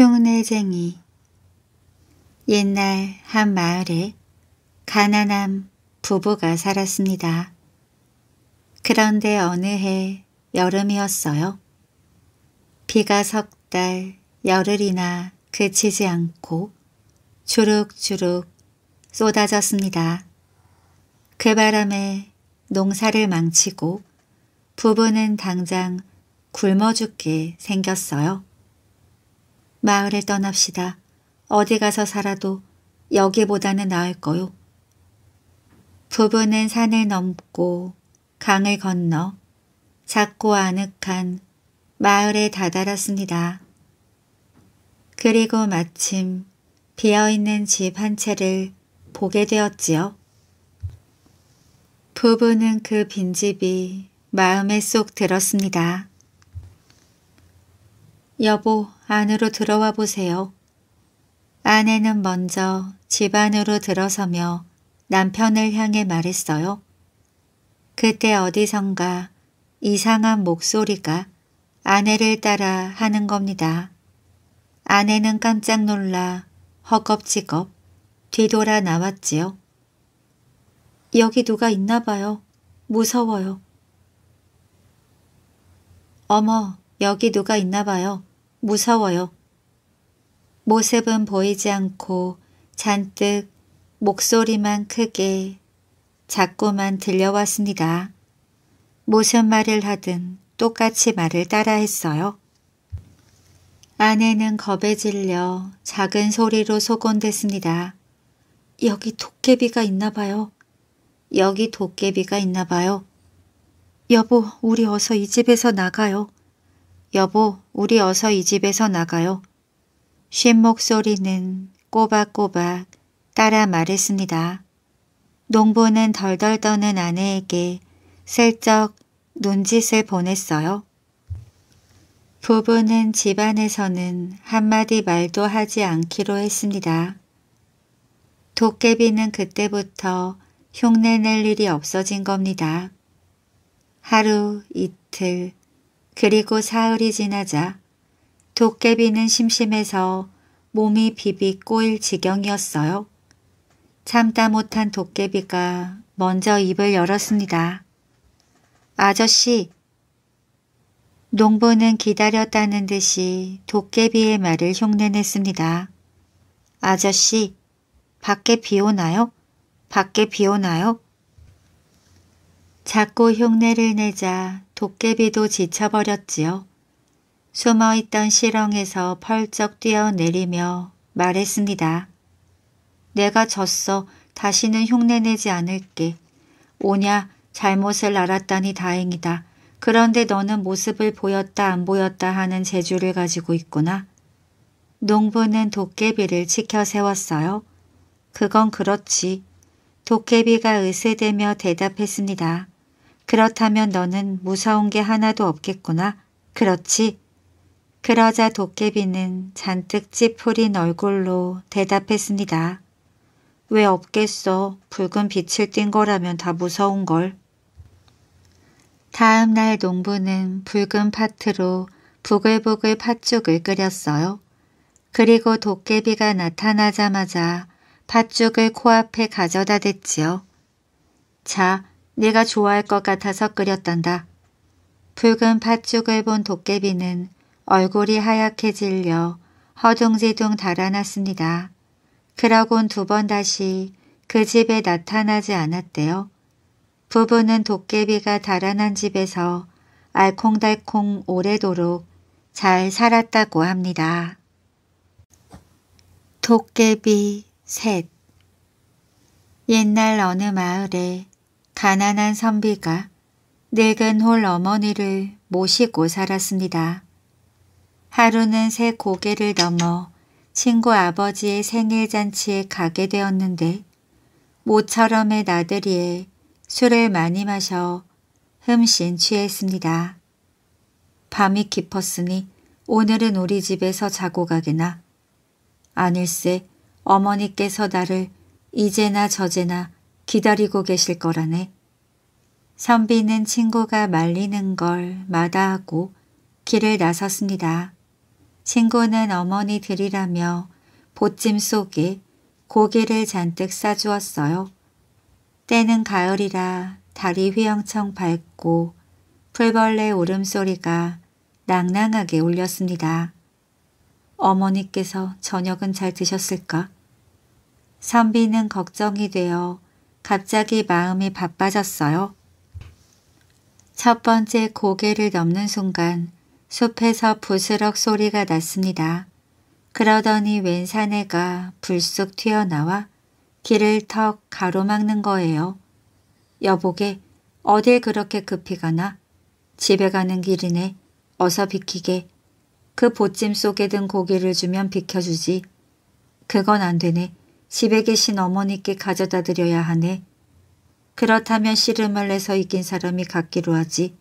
흉내쟁이 옛날 한 마을에 가난한 부부가 살았습니다. 그런데 어느 해 여름이었어요. 비가 석 달 열흘이나 그치지 않고 주룩주룩 쏟아졌습니다. 그 바람에 농사를 망치고 부부는 당장 굶어 죽게 생겼어요. 마을을 떠납시다. 어디 가서 살아도 여기보다는 나을 거요. 부부는 산을 넘고 강을 건너 작고 아늑한 마을에 다다랐습니다. 그리고 마침 비어있는 집 한 채를 보게 되었지요. 부부는 그 빈집이 마음에 쏙 들었습니다. 여보, 안으로 들어와 보세요. 아내는 먼저 집 안으로 들어서며 남편을 향해 말했어요. 그때 어디선가 이상한 목소리가 아내를 따라 하는 겁니다. 아내는 깜짝 놀라 허겁지겁 뒤돌아 나왔지요. 여기 누가 있나 봐요. 무서워요. 어머, 여기 누가 있나 봐요. 무서워요. 모습은 보이지 않고 잔뜩 목소리만 크게 자꾸만 들려왔습니다. 무슨 말을 하든 똑같이 말을 따라했어요. 아내는 겁에 질려 작은 소리로 소곤댔습니다. 여기 도깨비가 있나 봐요. 여기 도깨비가 있나 봐요. 여보, 우리 어서 이 집에서 나가요. 여보, 우리 어서 이 집에서 나가요. 쉰 목소리는 꼬박꼬박 따라 말했습니다. 농부는 덜덜 떠는 아내에게 슬쩍 눈짓을 보냈어요. 부부는 집안에서는 한마디 말도 하지 않기로 했습니다. 도깨비는 그때부터 흉내낼 일이 없어진 겁니다. 하루, 이틀, 그리고 사흘이 지나자 도깨비는 심심해서 몸이 비비 꼬일 지경이었어요. 참다 못한 도깨비가 먼저 입을 열었습니다. 아저씨, 농부는 기다렸다는 듯이 도깨비의 말을 흉내냈습니다. 아저씨, 밖에 비 오나요? 밖에 비 오나요? 자꾸 흉내를 내자 도깨비도 지쳐버렸지요. 숨어있던 실렁에서 펄쩍 뛰어내리며 말했습니다. 내가 졌어. 다시는 흉내내지 않을게. 오냐, 잘못을 알았다니 다행이다. 그런데 너는 모습을 보였다 안 보였다 하는 재주를 가지고 있구나. 농부는 도깨비를 치켜 세웠어요. 그건 그렇지. 도깨비가 으세되며 대답했습니다. 그렇다면 너는 무서운 게 하나도 없겠구나. 그렇지? 그러자 도깨비는 잔뜩 찌푸린 얼굴로 대답했습니다. 왜 없겠어. 붉은 빛을 띤 거라면 다 무서운 걸. 다음 날 농부는 붉은 파트로 부글부글 팥죽을 끓였어요. 그리고 도깨비가 나타나자마자 팥죽을 코앞에 가져다 댔지요. 자, 네가 좋아할 것 같아서 끓였단다. 붉은 팥죽을 본 도깨비는 얼굴이 하얗게 질려 허둥지둥 달아났습니다. 그러곤 두 번 다시 그 집에 나타나지 않았대요. 부부는 도깨비가 달아난 집에서 알콩달콩 오래도록 잘 살았다고 합니다. 도깨비 셋 옛날 어느 마을에 가난한 선비가 늙은 홀 어머니를 모시고 살았습니다. 하루는 새 고개를 넘어 친구 아버지의 생일잔치에 가게 되었는데 모처럼의 나들이에 술을 많이 마셔 흠씬 취했습니다. 밤이 깊었으니 오늘은 우리 집에서 자고 가게나. 아닐세 어머니께서 나를 이제나 저제나 기다리고 계실 거라네. 선비는 친구가 말리는 걸 마다하고 길을 나섰습니다. 친구는 어머니 들이라며 보찜 속에 고기를 잔뜩 싸주었어요. 때는 가을이라 달이 휘영청 밝고 풀벌레 울음소리가 낭낭하게 울렸습니다. 어머니께서 저녁은 잘 드셨을까? 선비는 걱정이 되어 갑자기 마음이 바빠졌어요. 첫 번째 고개를 넘는 순간 숲에서 부스럭 소리가 났습니다. 그러더니 웬 사내가 불쑥 튀어나와 길을 턱 가로막는 거예요. 여보게 어딜 그렇게 급히 가나? 집에 가는 길이네. 어서 비키게. 그 보찜 속에 든 고기를 주면 비켜주지. 그건 안 되네. 집에 계신 어머니께 가져다 드려야 하네. 그렇다면 씨름을 내서 이긴 사람이 갖기로 하지.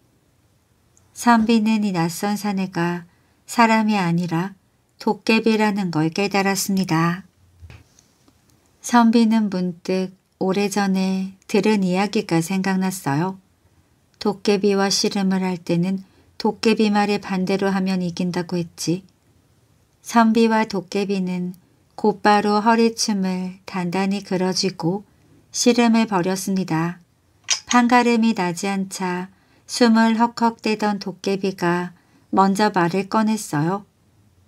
선비는 이 낯선 사내가 사람이 아니라 도깨비라는 걸 깨달았습니다. 선비는 문득 오래전에 들은 이야기가 생각났어요. 도깨비와 씨름을 할 때는 도깨비 말에 반대로 하면 이긴다고 했지. 선비와 도깨비는 곧바로 허리춤을 단단히 그려지고 씨름을 버렸습니다 판가름이 나지 않자 숨을 헉헉대던 도깨비가 먼저 말을 꺼냈어요.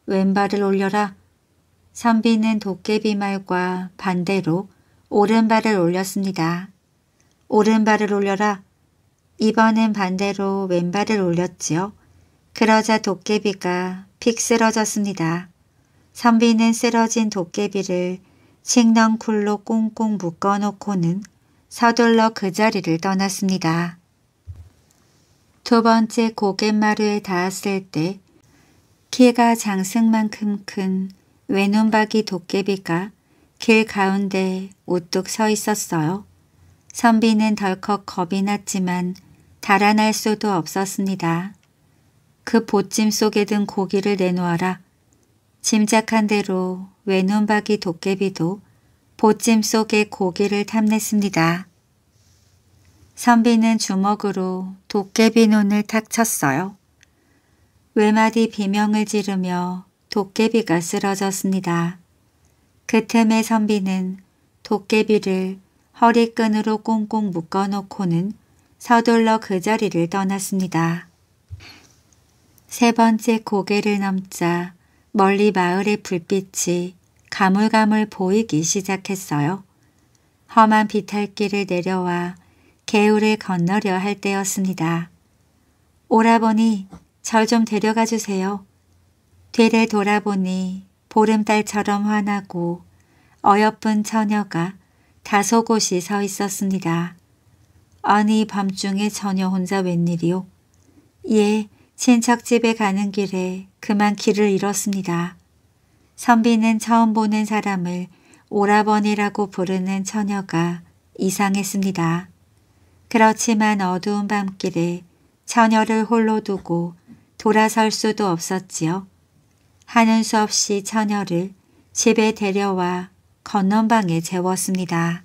왼발을 올려라. 선비는 도깨비 말과 반대로 오른발을 올렸습니다. 오른발을 올려라. 이번엔 반대로 왼발을 올렸지요. 그러자 도깨비가 픽 쓰러졌습니다. 선비는 쓰러진 도깨비를 식넝쿨로 꽁꽁 묶어놓고는 서둘러 그 자리를 떠났습니다. 두 번째 고갯마루에 닿았을 때 키가 장승만큼 큰 외눈박이 도깨비가 길 가운데 우뚝 서 있었어요. 선비는 덜컥 겁이 났지만 달아날 수도 없었습니다. 그 보찜 속에 든 고기를 내놓아라. 짐작한 대로 외눈박이 도깨비도 보찜 속에 고기를 탐냈습니다. 선비는 주먹으로 도깨비 눈을 탁 쳤어요. 외마디 비명을 지르며 도깨비가 쓰러졌습니다. 그 틈에 선비는 도깨비를 허리끈으로 꽁꽁 묶어놓고는 서둘러 그 자리를 떠났습니다. 세 번째 고개를 넘자 멀리 마을의 불빛이 가물가물 보이기 시작했어요. 험한 비탈길을 내려와 개울을 건너려 할 때였습니다. 오라버니, 절 좀 데려가 주세요. 뒤를 돌아보니 보름달처럼 환하고 어여쁜 처녀가 다소 곳이 서 있었습니다. 아니 밤중에 처녀 혼자 웬일이요? 예, 친척집에 가는 길에 그만 길을 잃었습니다. 선비는 처음 보는 사람을 오라버니라고 부르는 처녀가 이상했습니다. 그렇지만 어두운 밤길에 처녀를 홀로 두고 돌아설 수도 없었지요. 하는 수 없이 처녀를 집에 데려와 건넌방에 재웠습니다.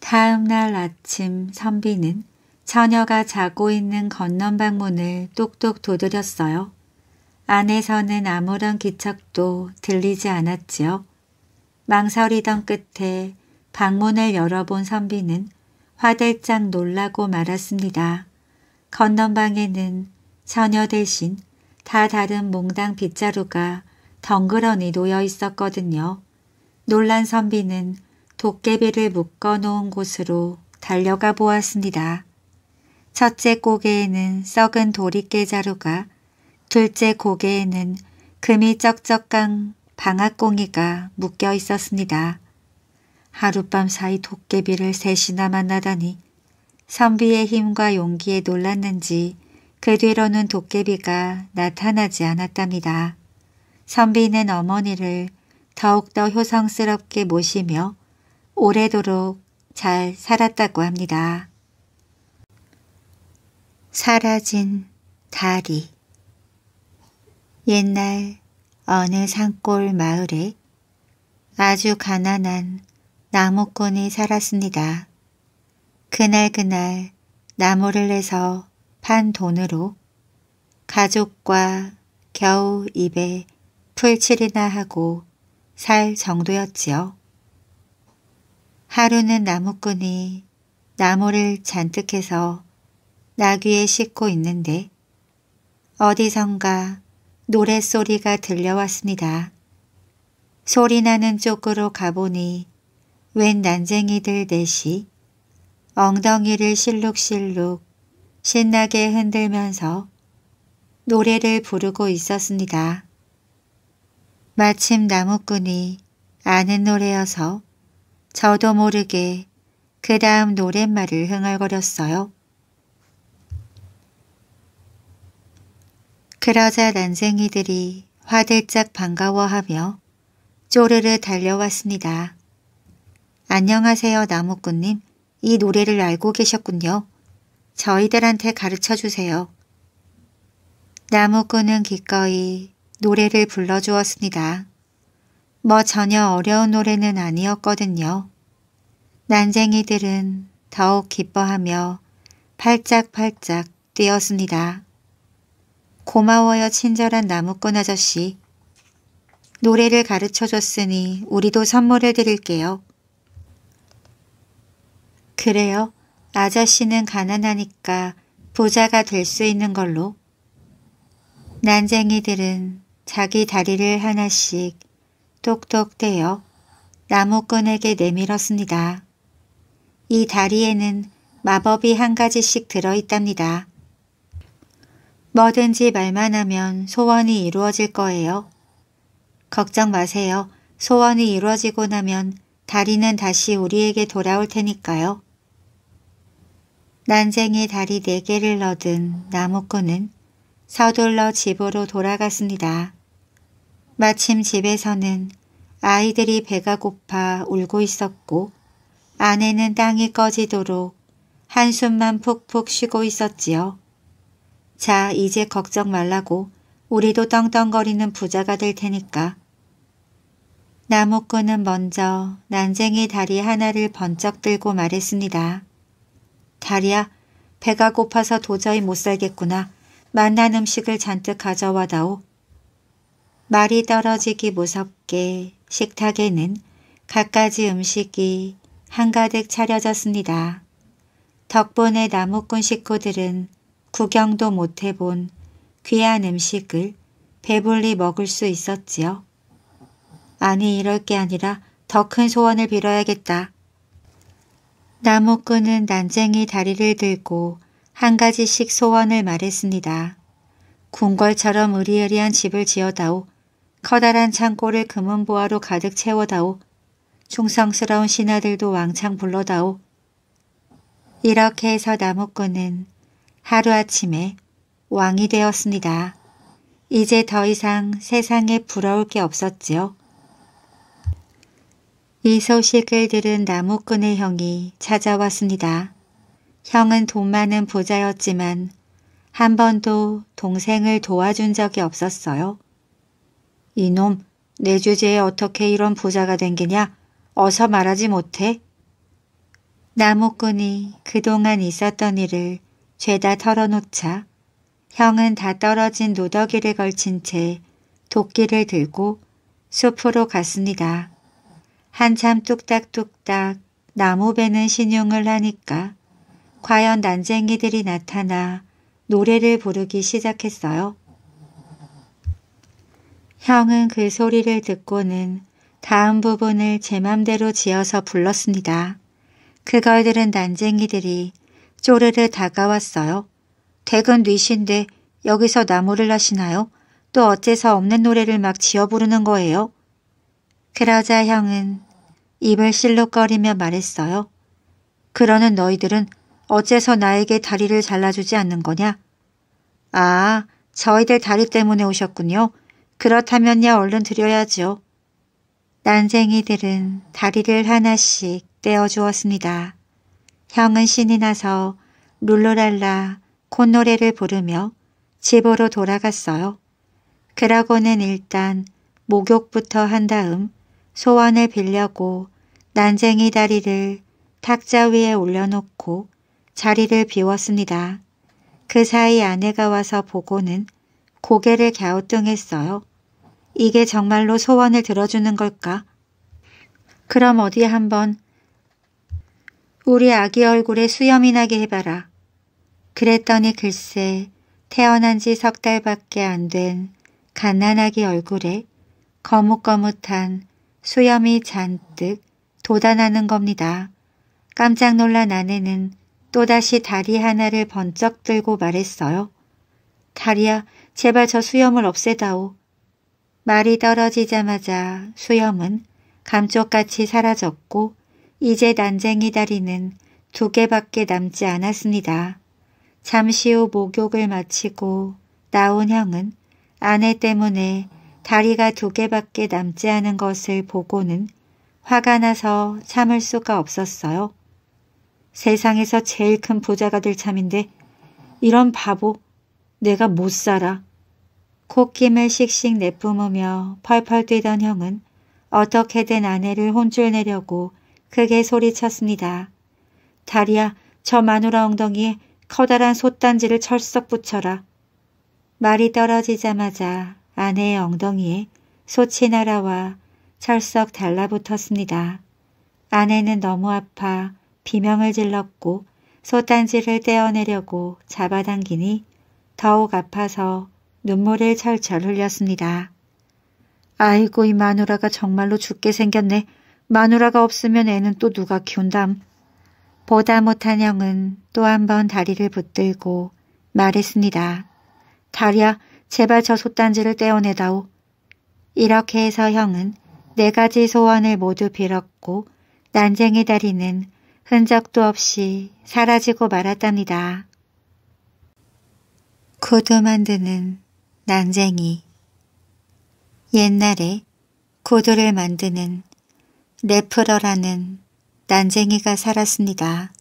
다음 날 아침 선비는 처녀가 자고 있는 건넌방 문을 똑똑 두드렸어요. 안에서는 아무런 기척도 들리지 않았지요. 망설이던 끝에 방문을 열어본 선비는 화들짝 놀라고 말았습니다. 건넌방에는 처녀 대신 다 다른 몽당 빗자루가 덩그러니 놓여 있었거든요. 놀란 선비는 도깨비를 묶어놓은 곳으로 달려가 보았습니다. 첫째 고개에는 썩은 도리깨 자루가 둘째 고개에는 금이 쩍쩍한 방앗꽁이가 묶여 있었습니다. 하룻밤 사이 도깨비를 셋이나 만나다니 선비의 힘과 용기에 놀랐는지 그 뒤로는 도깨비가 나타나지 않았답니다. 선비는 어머니를 더욱더 효성스럽게 모시며 오래도록 잘 살았다고 합니다. 사라진 다리 옛날 어느 산골 마을에 아주 가난한 나무꾼이 살았습니다. 그날그날 나무를 해서판 돈으로 가족과 겨우 입에 풀칠이나 하고 살 정도였지요. 하루는 나무꾼이 나무를 잔뜩 해서 나귀에 싣고 있는데 어디선가 노랫소리가 들려왔습니다. 소리나는 쪽으로 가보니 웬 난쟁이들 넷이 엉덩이를 실룩실룩 신나게 흔들면서 노래를 부르고 있었습니다. 마침 나무꾼이 아는 노래여서 저도 모르게 그 다음 노랫말을 흥얼거렸어요. 그러자 난쟁이들이 화들짝 반가워하며 쪼르르 달려왔습니다. 안녕하세요 나무꾼님. 이 노래를 알고 계셨군요. 저희들한테 가르쳐주세요. 나무꾼은 기꺼이 노래를 불러주었습니다. 뭐 전혀 어려운 노래는 아니었거든요. 난쟁이들은 더욱 기뻐하며 팔짝팔짝 뛰었습니다. 고마워요 친절한 나무꾼 아저씨. 노래를 가르쳐줬으니 우리도 선물을 드릴게요. 그래요. 아저씨는 가난하니까 부자가 될 수 있는 걸로. 난쟁이들은 자기 다리를 하나씩 똑똑 대어 나무꾼에게 내밀었습니다. 이 다리에는 마법이 한 가지씩 들어있답니다. 뭐든지 말만 하면 소원이 이루어질 거예요. 걱정 마세요. 소원이 이루어지고 나면 다리는 다시 우리에게 돌아올 테니까요. 난쟁이 다리 네 개를 얻은 나무꾼은 서둘러 집으로 돌아갔습니다. 마침 집에서는 아이들이 배가 고파 울고 있었고 아내는 땅이 꺼지도록 한숨만 푹푹 쉬고 있었지요. 자, 이제 걱정 말라고. 우리도 떵떵거리는 부자가 될 테니까. 나무꾼은 먼저 난쟁이 다리 하나를 번쩍 들고 말했습니다. 다리야, 배가 고파서 도저히 못 살겠구나. 만난 음식을 잔뜩 가져와다오. 말이 떨어지기 무섭게 식탁에는 갖가지 음식이 한가득 차려졌습니다. 덕분에 나무꾼 식구들은 구경도 못 해본 귀한 음식을 배불리 먹을 수 있었지요. 아니 이럴 게 아니라 더 큰 소원을 빌어야겠다. 나무꾼은 난쟁이 다리를 들고 한 가지씩 소원을 말했습니다. 궁궐처럼 으리으리한 집을 지어다오. 커다란 창고를 금은보화로 가득 채워다오. 충성스러운 신하들도 왕창 불러다오. 이렇게 해서 나무꾼은 하루아침에 왕이 되었습니다. 이제 더 이상 세상에 부러울 게 없었지요. 이 소식을 들은 나무꾼의 형이 찾아왔습니다. 형은 돈 많은 부자였지만 한 번도 동생을 도와준 적이 없었어요. 이놈, 내 주제에 어떻게 이런 부자가 된 게냐? 어서 말하지 못해. 나무꾼이 그동안 있었던 일을 죄다 털어놓자 형은 다 떨어진 노더기를 걸친 채 도끼를 들고 숲으로 갔습니다. 한참 뚝딱뚝딱 나무 베는 신용을 하니까 과연 난쟁이들이 나타나 노래를 부르기 시작했어요. 형은 그 소리를 듣고는 다음 부분을 제 맘대로 지어서 불렀습니다. 그걸 들은 난쟁이들이 쪼르르 다가왔어요. 댁은 뉘신데 여기서 나무를 하시나요? 또 어째서 없는 노래를 막 지어 부르는 거예요? 그러자 형은 입을 실룩거리며 말했어요. 그러는 너희들은 어째서 나에게 다리를 잘라주지 않는 거냐? 아, 저희들 다리 때문에 오셨군요. 그렇다면야 얼른 드려야지요. 난쟁이들은 다리를 하나씩 떼어주었습니다. 형은 신이 나서 룰루랄라 콧노래를 부르며 집으로 돌아갔어요. 그러고는 일단 목욕부터 한 다음 소원을 빌려고 난쟁이 다리를 탁자 위에 올려놓고 자리를 비웠습니다. 그 사이 아내가 와서 보고는 고개를 갸우뚱했어요. 이게 정말로 소원을 들어주는 걸까? 그럼 어디 한번 우리 아기 얼굴에 수염이 나게 해봐라. 그랬더니 글쎄 태어난 지 석 달밖에 안 된 갓난아기 얼굴에 거뭇거뭇한 수염이 잔뜩 돋아나는 겁니다. 깜짝 놀란 아내는 또다시 다리 하나를 번쩍 들고 말했어요. 다리야, 제발 저 수염을 없애다오. 말이 떨어지자마자 수염은 감쪽같이 사라졌고 이제 난쟁이 다리는 두 개밖에 남지 않았습니다. 잠시 후 목욕을 마치고 나온 형은 아내 때문에 다리가 두 개밖에 남지 않은 것을 보고는 화가 나서 참을 수가 없었어요. 세상에서 제일 큰 부자가 될 참인데 이런 바보 내가 못 살아. 콧김을 씩씩 내뿜으며 펄펄 뛰던 형은 어떻게든 아내를 혼쭐내려고 그게 소리쳤습니다. 다리야, 저 마누라 엉덩이에 커다란 솥단지를 철썩 붙여라. 말이 떨어지자마자 아내의 엉덩이에 솥이 날아와 철썩 달라붙었습니다. 아내는 너무 아파 비명을 질렀고 솥단지를 떼어내려고 잡아당기니 더욱 아파서 눈물을 철철 흘렸습니다. 아이고 이 마누라가 정말로 죽게 생겼네. 마누라가 없으면 애는 또 누가 키운담. 보다 못한 형은 또 한 번 다리를 붙들고 말했습니다. 다리야 제발 저 솥단지를 떼어내다오. 이렇게 해서 형은 네 가지 소원을 모두 빌었고 난쟁이 다리는 흔적도 없이 사라지고 말았답니다. 구두 만드는 난쟁이 옛날에 구두를 만드는 레프러라는 난쟁이가 살았습니다.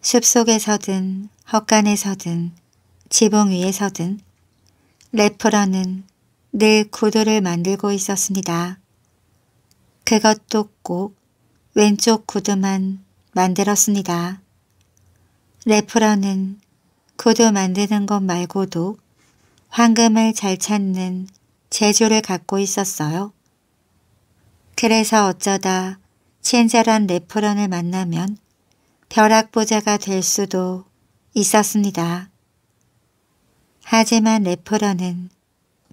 숲속에서든 헛간에서든 지붕 위에서든 레프러는 늘 구두를 만들고 있었습니다. 그것도 꼭 왼쪽 구두만 만들었습니다. 레프러는 구두 만드는 것 말고도 황금을 잘 찾는 재주를 갖고 있었어요. 그래서 어쩌다 친절한 레퍼런을 만나면 벼락부자가될 수도 있었습니다. 하지만 레퍼런은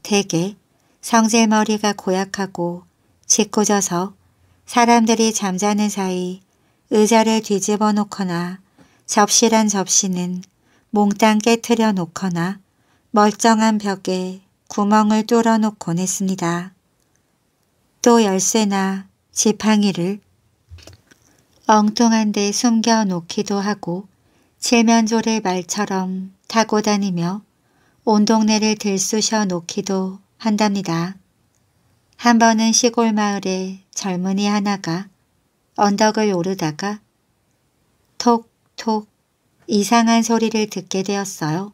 대개 성질머리가 고약하고 짓궂어서 사람들이 잠자는 사이 의자를 뒤집어 놓거나 접실한 접시는 몽땅 깨트려 놓거나 멀쩡한 벽에 구멍을 뚫어 놓곤 했습니다. 또 열쇠나 지팡이를 엉뚱한 데 숨겨놓기도 하고 칠면조를 말처럼 타고 다니며 온 동네를 들쑤셔 놓기도 한답니다. 한 번은 시골 마을에 젊은이 하나가 언덕을 오르다가 톡톡 이상한 소리를 듣게 되었어요.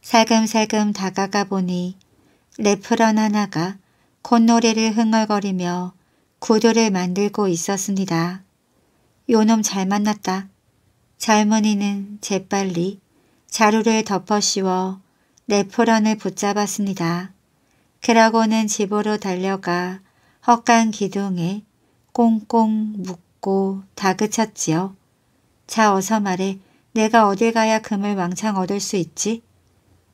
살금살금 다가가 보니 레프런 하나가 콧노래를 흥얼거리며 구두를 만들고 있었습니다. 요놈 잘 만났다. 젊은이는 재빨리 자루를 덮어 씌워 레프런을 붙잡았습니다. 그러고는 집으로 달려가 헛간 기둥에 꽁꽁 묶고 다그쳤지요. 자 어서 말해 내가 어딜 가야 금을 왕창 얻을 수 있지?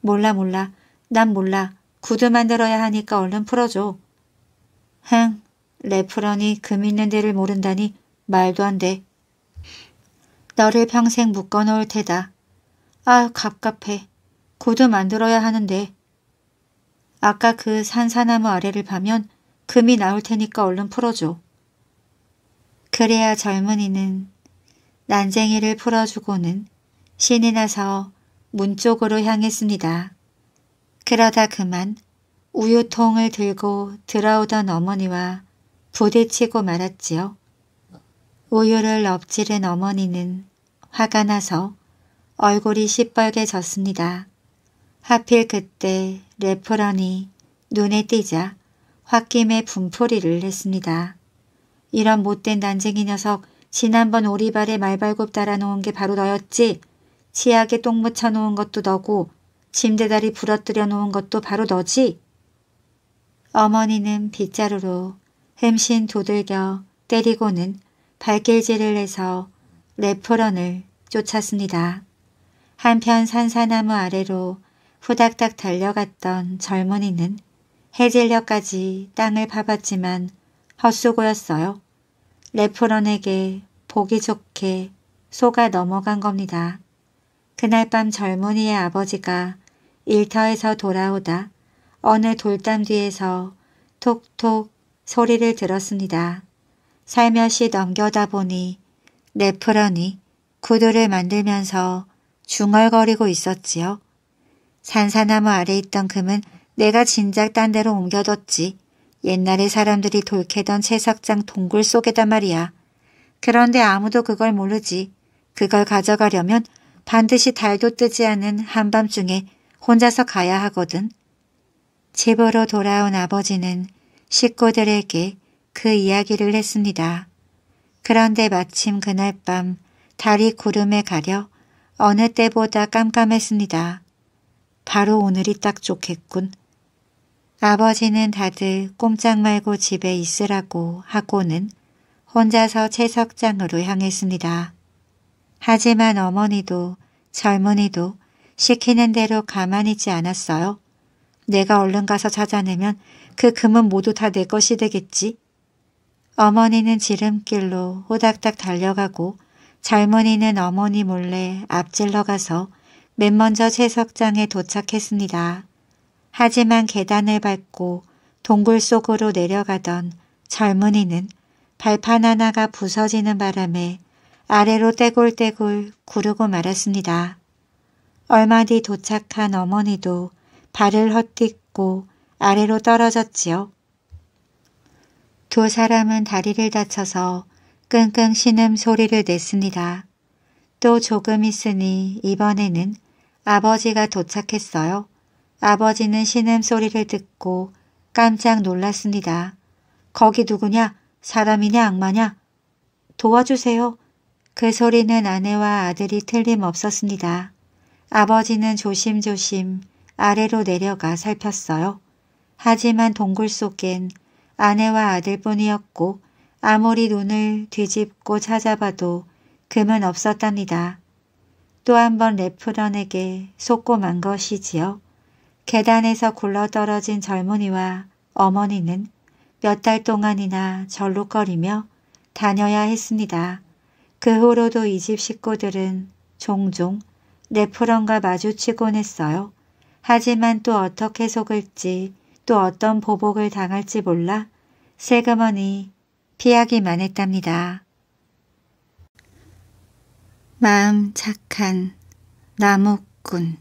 몰라 몰라 난 몰라 구두 만들어야 하니까 얼른 풀어줘. 흥, 레프런이 금 있는 데를 모른다니 말도 안 돼. 너를 평생 묶어놓을 테다. 아유, 갑갑해. 구두 만들어야 하는데. 아까 그 산사나무 아래를 파면 금이 나올 테니까 얼른 풀어줘. 그래야 젊은이는 난쟁이를 풀어주고는 신이 나서 문 쪽으로 향했습니다. 그러다 그만 우유통을 들고 들어오던 어머니와 부딪히고 말았지요. 우유를 엎지른 어머니는 화가 나서 얼굴이 시뻘게 졌습니다. 하필 그때 레퍼런이 눈에 띄자 홧김에 분풀이를 했습니다 이런 못된 난쟁이 녀석 지난번 오리발에 말발굽 달아놓은 게 바로 너였지. 치약에 똥 묻혀놓은 것도 너고 침대다리 부러뜨려 놓은 것도 바로 너지. 어머니는 빗자루로 햄신 도들겨 때리고는 발길질을 해서 레퍼런을 쫓았습니다. 한편 산사나무 아래로 후닥닥 달려갔던 젊은이는 해질녘까지 땅을 파봤지만 헛수고였어요. 레퍼런에게 보기 좋게 속아 넘어간 겁니다. 그날 밤 젊은이의 아버지가 일터에서 돌아오다 어느 돌담 뒤에서 톡톡 소리를 들었습니다. 살며시 넘겨다 보니 네프런이 구두를 만들면서 중얼거리고 있었지요. 산사나무 아래 있던 금은 내가 진작 딴 데로 옮겨뒀지. 옛날에 사람들이 돌캐던 채석장 동굴 속에다 말이야. 그런데 아무도 그걸 모르지. 그걸 가져가려면 반드시 달도 뜨지 않은 한밤중에 혼자서 가야 하거든. 집으로 돌아온 아버지는 식구들에게 그 이야기를 했습니다. 그런데 마침 그날 밤 달이 구름에 가려 어느 때보다 깜깜했습니다. 바로 오늘이 딱 좋겠군. 아버지는 다들 꼼짝 말고 집에 있으라고 하고는 혼자서 채석장으로 향했습니다. 하지만 어머니도 젊은이도 시키는 대로 가만히 있지 않았어요. 내가 얼른 가서 찾아내면 그 금은 모두 다 내 것이 되겠지. 어머니는 지름길로 호닥닥 달려가고 젊은이는 어머니 몰래 앞질러 가서 맨 먼저 채석장에 도착했습니다. 하지만 계단을 밟고 동굴 속으로 내려가던 젊은이는 발판 하나가 부서지는 바람에 아래로 떼굴떼굴 구르고 말았습니다. 얼마 뒤 도착한 어머니도 발을 헛딛고 아래로 떨어졌지요. 두 사람은 다리를 다쳐서 끙끙 신음 소리를 냈습니다. 또 조금 있으니 이번에는 아버지가 도착했어요. 아버지는 신음 소리를 듣고 깜짝 놀랐습니다. 거기 누구냐? 사람이냐 악마냐? 도와주세요. 그 소리는 아내와 아들이 틀림없었습니다. 아버지는 조심조심 아래로 내려가 살폈어요. 하지만 동굴 속엔 아내와 아들뿐이었고 아무리 눈을 뒤집고 찾아봐도 금은 없었답니다. 또 한번 레프런에게 속고 만 것이지요. 계단에서 굴러떨어진 젊은이와 어머니는 몇 달 동안이나 절룩거리며 다녀야 했습니다. 그 후로도 이 집 식구들은 종종 네프런과 마주치곤 했어요. 하지만 또 어떻게 속을지 또 어떤 보복을 당할지 몰라 슬그머니 피하기만 했답니다. 마음 착한 나무꾼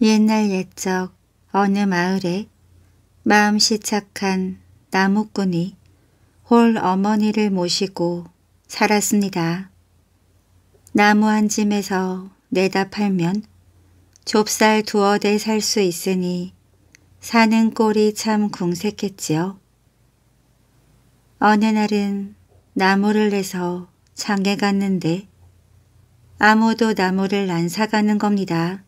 옛날 옛적 어느 마을에 마음씨 착한 나무꾼이 홀 어머니를 모시고 살았습니다. 나무 한 짐에서 내다 팔면 좁쌀 두어 대살 수 있으니 사는 꼴이 참 궁색했지요. 어느 날은 나무를 내서 장에 갔는데 아무도 나무를 안 사가는 겁니다.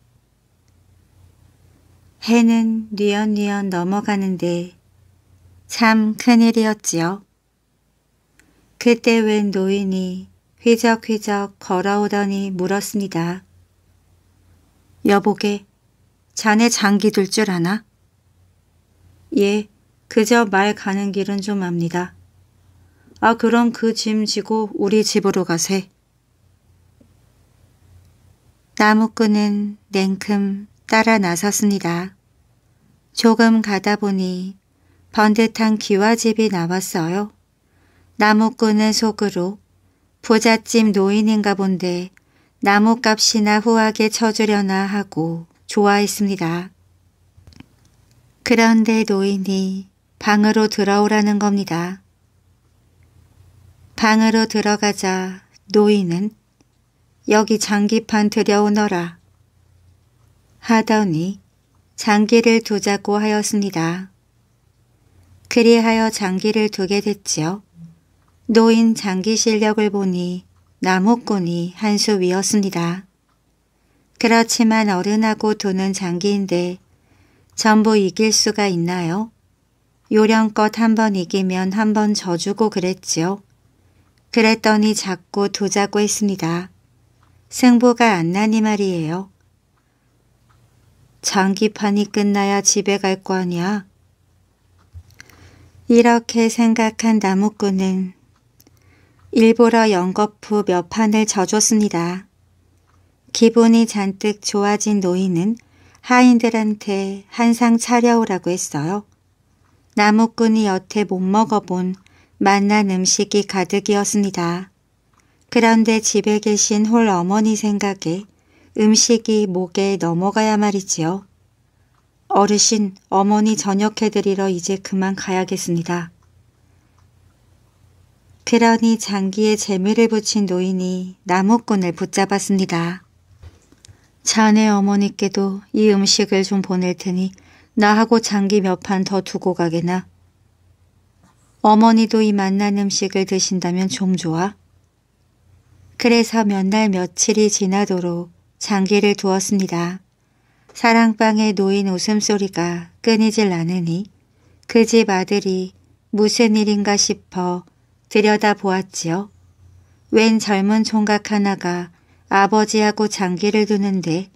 해는 뉘엿뉘엿 넘어가는데 참 큰일이었지요. 그때 웬 노인이 휘적휘적 걸어오더니 물었습니다. 여보게, 자네 장기 둘 줄 아나? 예, 그저 말 가는 길은 좀 압니다. 아 그럼 그 짐 지고 우리 집으로 가세. 나무꾼은 냉큼 따라 나섰습니다. 조금 가다 보니 번듯한 기와집이 나왔어요. 나무꾼은 속으로 부잣집 노인인가 본데 나무값이나 후하게 쳐주려나 하고 좋아했습니다. 그런데 노인이 방으로 들어오라는 겁니다. 방으로 들어가자 노인은 여기 장기판 들여오너라 하더니 장기를 두자고 하였습니다. 그리하여 장기를 두게 됐지요. 노인 장기 실력을 보니 나무꾼이 한 수 위였습니다. 그렇지만 어른하고 도는 장기인데 전부 이길 수가 있나요? 요령껏 한 번 이기면 한 번 져주고 그랬지요. 그랬더니 자꾸 도자고 했습니다. 승부가 안 나니 말이에요. 장기판이 끝나야 집에 갈 거 아니야. 이렇게 생각한 나무꾼은 일부러 연거푸 몇 판을 져줬습니다. 기분이 잔뜩 좋아진 노인은 하인들한테 한상 차려오라고 했어요. 나무꾼이 여태 못 먹어본 맛난 음식이 가득이었습니다. 그런데 집에 계신 홀 어머니 생각에 음식이 목에 넘어가야 말이지요. 어르신, 어머니 저녁해드리러 이제 그만 가야겠습니다. 그러니 장기에 재미를 붙인 노인이 나무꾼을 붙잡았습니다. 자네 어머니께도 이 음식을 좀 보낼 테니 나하고 장기 몇 판 더 두고 가게나. 어머니도 이 맛난 음식을 드신다면 좀 좋아. 그래서 몇 날 며칠이 지나도록 장기를 두었습니다. 사랑방에 놓인 웃음소리가 끊이질 않으니 그 집 아들이 무슨 일인가 싶어 들여다 보았지요. 웬 젊은 총각 하나가 아버지하고 장기를 두는데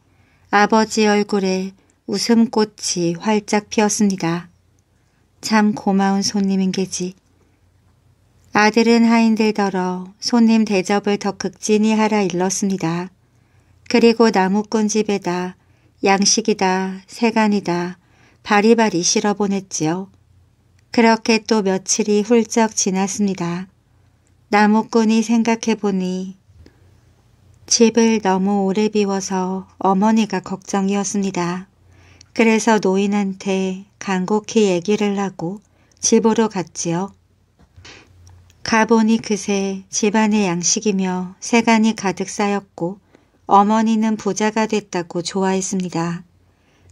아버지 얼굴에 웃음꽃이 활짝 피었습니다. 참 고마운 손님인 게지. 아들은 하인들더러 손님 대접을 더 극진히 하라 일렀습니다. 그리고 나무꾼 집에다 양식이다 세간이다 바리바리 실어 보냈지요. 그렇게 또 며칠이 훌쩍 지났습니다. 나무꾼이 생각해보니 집을 너무 오래 비워서 어머니가 걱정이었습니다. 그래서 노인한테 간곡히 얘기를 하고 집으로 갔지요. 가보니 그새 집안의 양식이며 세간이 가득 쌓였고 어머니는 부자가 됐다고 좋아했습니다.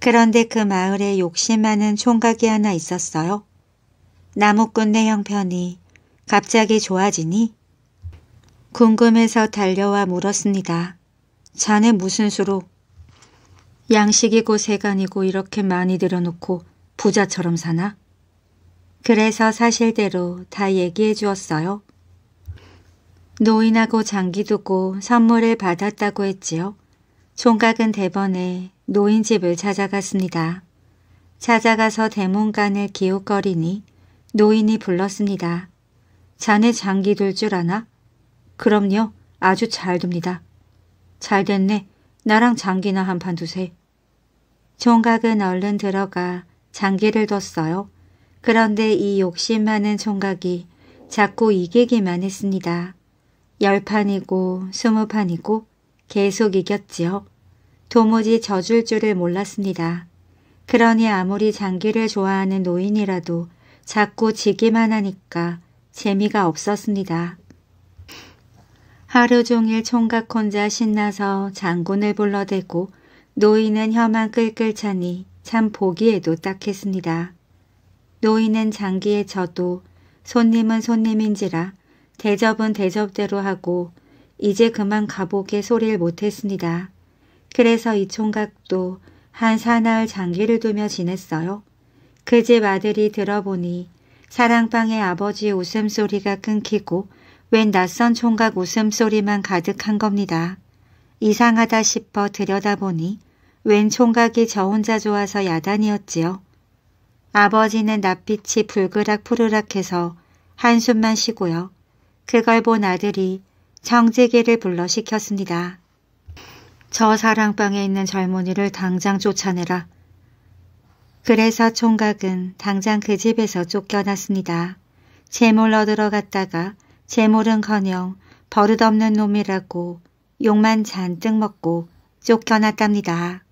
그런데 그 마을에 욕심 많은 총각이 하나 있었어요. 나무꾼네 형편이 갑자기 좋아지니? 궁금해서 달려와 물었습니다. 자네 무슨 수로? 양식이고 세간이고 이렇게 많이 들어놓고 부자처럼 사나? 그래서 사실대로 다 얘기해 주었어요. 노인하고 장기 두고 선물을 받았다고 했지요. 총각은 대번에 노인집을 찾아갔습니다. 찾아가서 대문간을 기웃거리니 노인이 불렀습니다. 자네 장기 들줄 아나? 그럼요. 아주 잘 돕니다. 잘 됐네. 나랑 장기나 한 판 두세. 총각은 얼른 들어가 장기를 뒀어요. 그런데 이 욕심 많은 총각이 자꾸 이기기만 했습니다. 열판이고 스무 판이고 계속 이겼지요. 도무지 져줄 줄을 몰랐습니다. 그러니 아무리 장기를 좋아하는 노인이라도 자꾸 지기만 하니까 재미가 없었습니다. 하루 종일 총각 혼자 신나서 장군을 불러대고 노인은 혀만 끌끌 차니 참 보기에도 딱했습니다. 노인은 장기에 져도 손님은 손님인지라 대접은 대접대로 하고 이제 그만 가보게 소리를 못했습니다. 그래서 이 총각도 한 사나흘 장기를 두며 지냈어요. 그집 아들이 들어보니 사랑방의 아버지 웃음소리가 끊기고 웬 낯선 총각 웃음소리만 가득한 겁니다. 이상하다 싶어 들여다보니 웬 총각이 저 혼자 좋아서 야단이었지요. 아버지는 낯빛이 불그락 푸르락해서 한숨만 쉬고요. 그걸 본 아들이 정재기를 불러 시켰습니다. 저 사랑방에 있는 젊은이를 당장 쫓아내라. 그래서 총각은 당장 그 집에서 쫓겨났습니다. 재물 얻으러 갔다가 재물은커녕 버릇없는 놈이라고 욕만 잔뜩 먹고 쫓겨났답니다.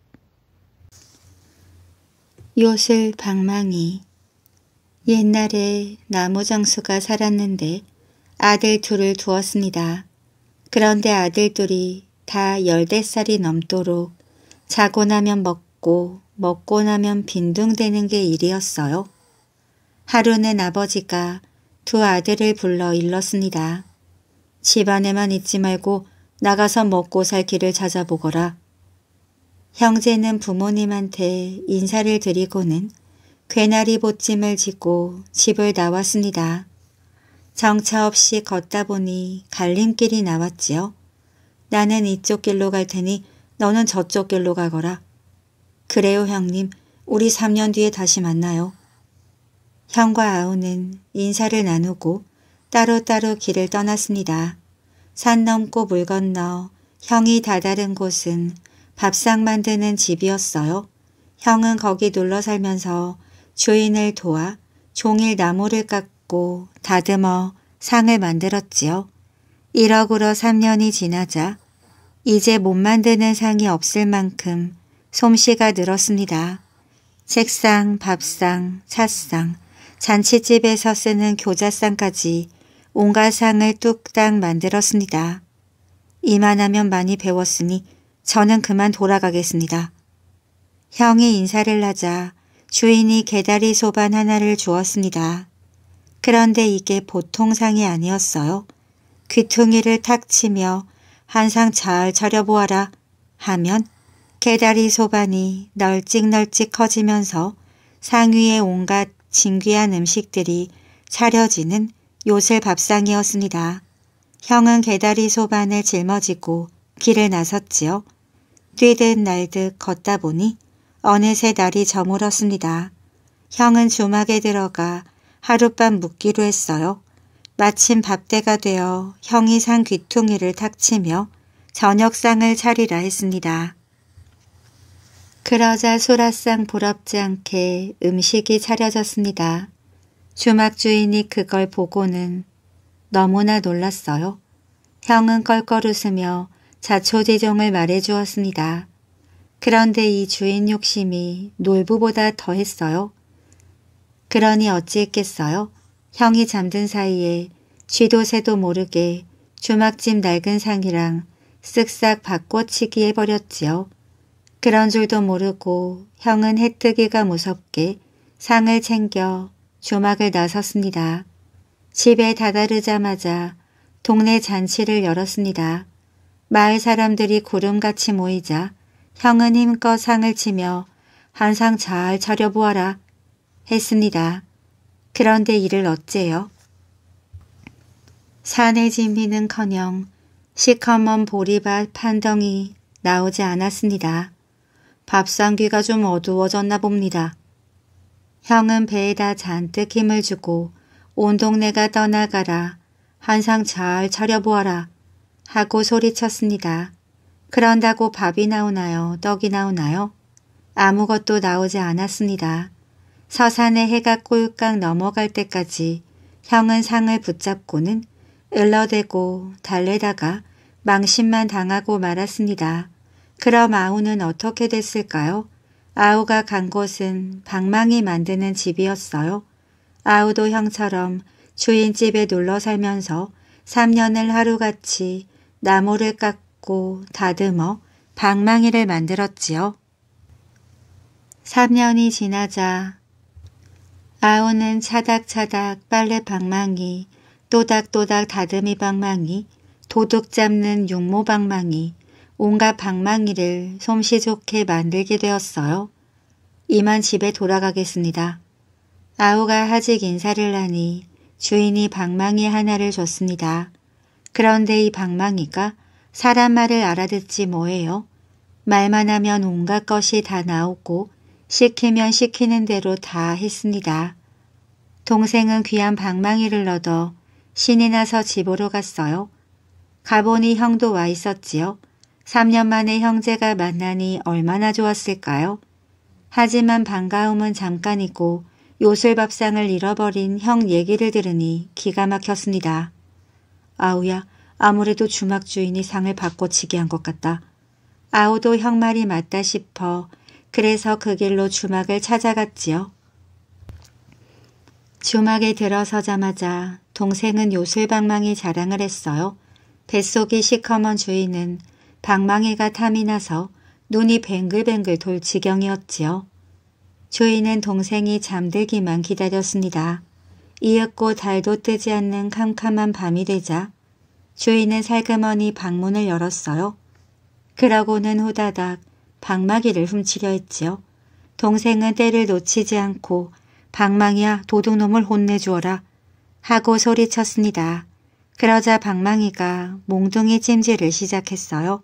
요술 방망이 옛날에 나무장수가 살았는데 아들 둘을 두었습니다. 그런데 아들 둘이 다 열댓 살이 넘도록 자고 나면 먹고 먹고 나면 빈둥대는 게 일이었어요. 하루는 아버지가 두 아들을 불러 일렀습니다. 집안에만 있지 말고 나가서 먹고 살 길을 찾아보거라. 형제는 부모님한테 인사를 드리고는 괴나리 보찜을 짓고 집을 나왔습니다. 정차 없이 걷다 보니 갈림길이 나왔지요. 나는 이쪽 길로 갈 테니 너는 저쪽 길로 가거라. 그래요 형님. 우리 3년 뒤에 다시 만나요. 형과 아우는 인사를 나누고 따로따로 길을 떠났습니다. 산 넘고 물 건너 형이 다다른 곳은 밥상 만드는 집이었어요. 형은 거기 놀러 살면서 주인을 도와 종일 나무를 깎고 다듬어 상을 만들었지요. 1억으로 3년이 지나자 이제 못 만드는 상이 없을 만큼 솜씨가 늘었습니다. 책상, 밥상, 찻상, 잔치집에서 쓰는 교자상까지 온갖 상을 뚝딱 만들었습니다. 이만하면 많이 배웠으니 저는 그만 돌아가겠습니다. 형이 인사를 하자 주인이 개다리 소반 하나를 주었습니다. 그런데 이게 보통 상이 아니었어요. 귀퉁이를 탁 치며 한상잘 차려보아라 하면 개다리 소반이 널찍널찍 커지면서 상위에 온갖 진귀한 음식들이 차려지는 요술 밥상이었습니다. 형은 개다리 소반을 짊어지고 길을 나섰지요. 뛰든 날듯 걷다 보니 어느새 날이 저물었습니다. 형은 주막에 들어가 하룻밤 묵기로 했어요. 마침 밥대가 되어 형이 산 귀퉁이를 탁치며 저녁상을 차리라 했습니다. 그러자 소라상 부럽지 않게 음식이 차려졌습니다. 주막 주인이 그걸 보고는 너무나 놀랐어요. 형은 껄껄 웃으며 자초지종을 말해주었습니다. 그런데 이 주인 욕심이 놀부보다 더했어요. 그러니 어찌했겠어요? 형이 잠든 사이에 쥐도 새도 모르게 주막집 낡은 상이랑 쓱싹 바꿔치기 해버렸지요. 그런 줄도 모르고 형은 해뜨기가 무섭게 상을 챙겨 조막을 나섰습니다. 집에 다다르자마자 동네 잔치를 열었습니다. 마을 사람들이 구름같이 모이자 형은 힘껏 상을 치며 한 상 잘 차려보아라 했습니다. 그런데 이를 어째요? 산의 진비는커녕 시커먼 보리밭 판덩이 나오지 않았습니다. 밥상귀가 좀 어두워졌나 봅니다. 형은 배에다 잔뜩 힘을 주고 온 동네가 떠나가라. 한상 잘 차려보아라. 하고 소리쳤습니다. 그런다고 밥이 나오나요? 떡이 나오나요? 아무것도 나오지 않았습니다. 서산에 해가 꼴깍 넘어갈 때까지 형은 상을 붙잡고는 을러대고 달래다가 망신만 당하고 말았습니다. 그럼 아우는 어떻게 됐을까요? 아우가 간 곳은 방망이 만드는 집이었어요. 아우도 형처럼 주인집에 놀러 살면서 3년을 하루같이 나무를 깎고 다듬어 방망이를 만들었지요. 3년이 지나자 아우는 차닥차닥 빨래 방망이, 또닥또닥 다듬이 방망이, 도둑 잡는 육모 방망이, 온갖 방망이를 솜씨 좋게 만들게 되었어요. 이만 집에 돌아가겠습니다. 아우가 하직 인사를 하니 주인이 방망이 하나를 줬습니다. 그런데 이 방망이가 사람 말을 알아듣지 뭐예요. 말만 하면 온갖 것이 다 나오고 시키면 시키는 대로 다 했습니다. 동생은 귀한 방망이를 얻어 신이 나서 집으로 갔어요. 가보니 형도 와 있었지요. 3년 만에 형제가 만나니 얼마나 좋았을까요? 하지만 반가움은 잠깐이고 요술밥상을 잃어버린 형 얘기를 들으니 기가 막혔습니다. 아우야 아무래도 주막 주인이 상을 받고 지게 한 것 같다. 아우도 형 말이 맞다 싶어 그래서 그 길로 주막을 찾아갔지요. 주막에 들어서자마자 동생은 요술방망이 자랑을 했어요. 뱃속이 시커먼 주인은 방망이가 탐이 나서 눈이 뱅글뱅글 돌 지경이었지요. 주인은 동생이 잠들기만 기다렸습니다. 이윽고 달도 뜨지 않는 캄캄한 밤이 되자 주인은 살그머니 방문을 열었어요. 그러고는 후다닥 방망이를 훔치려 했지요. 동생은 때를 놓치지 않고 방망이야 도둑놈을 혼내주어라 하고 소리쳤습니다. 그러자 방망이가 몽둥이 찜질을 시작했어요.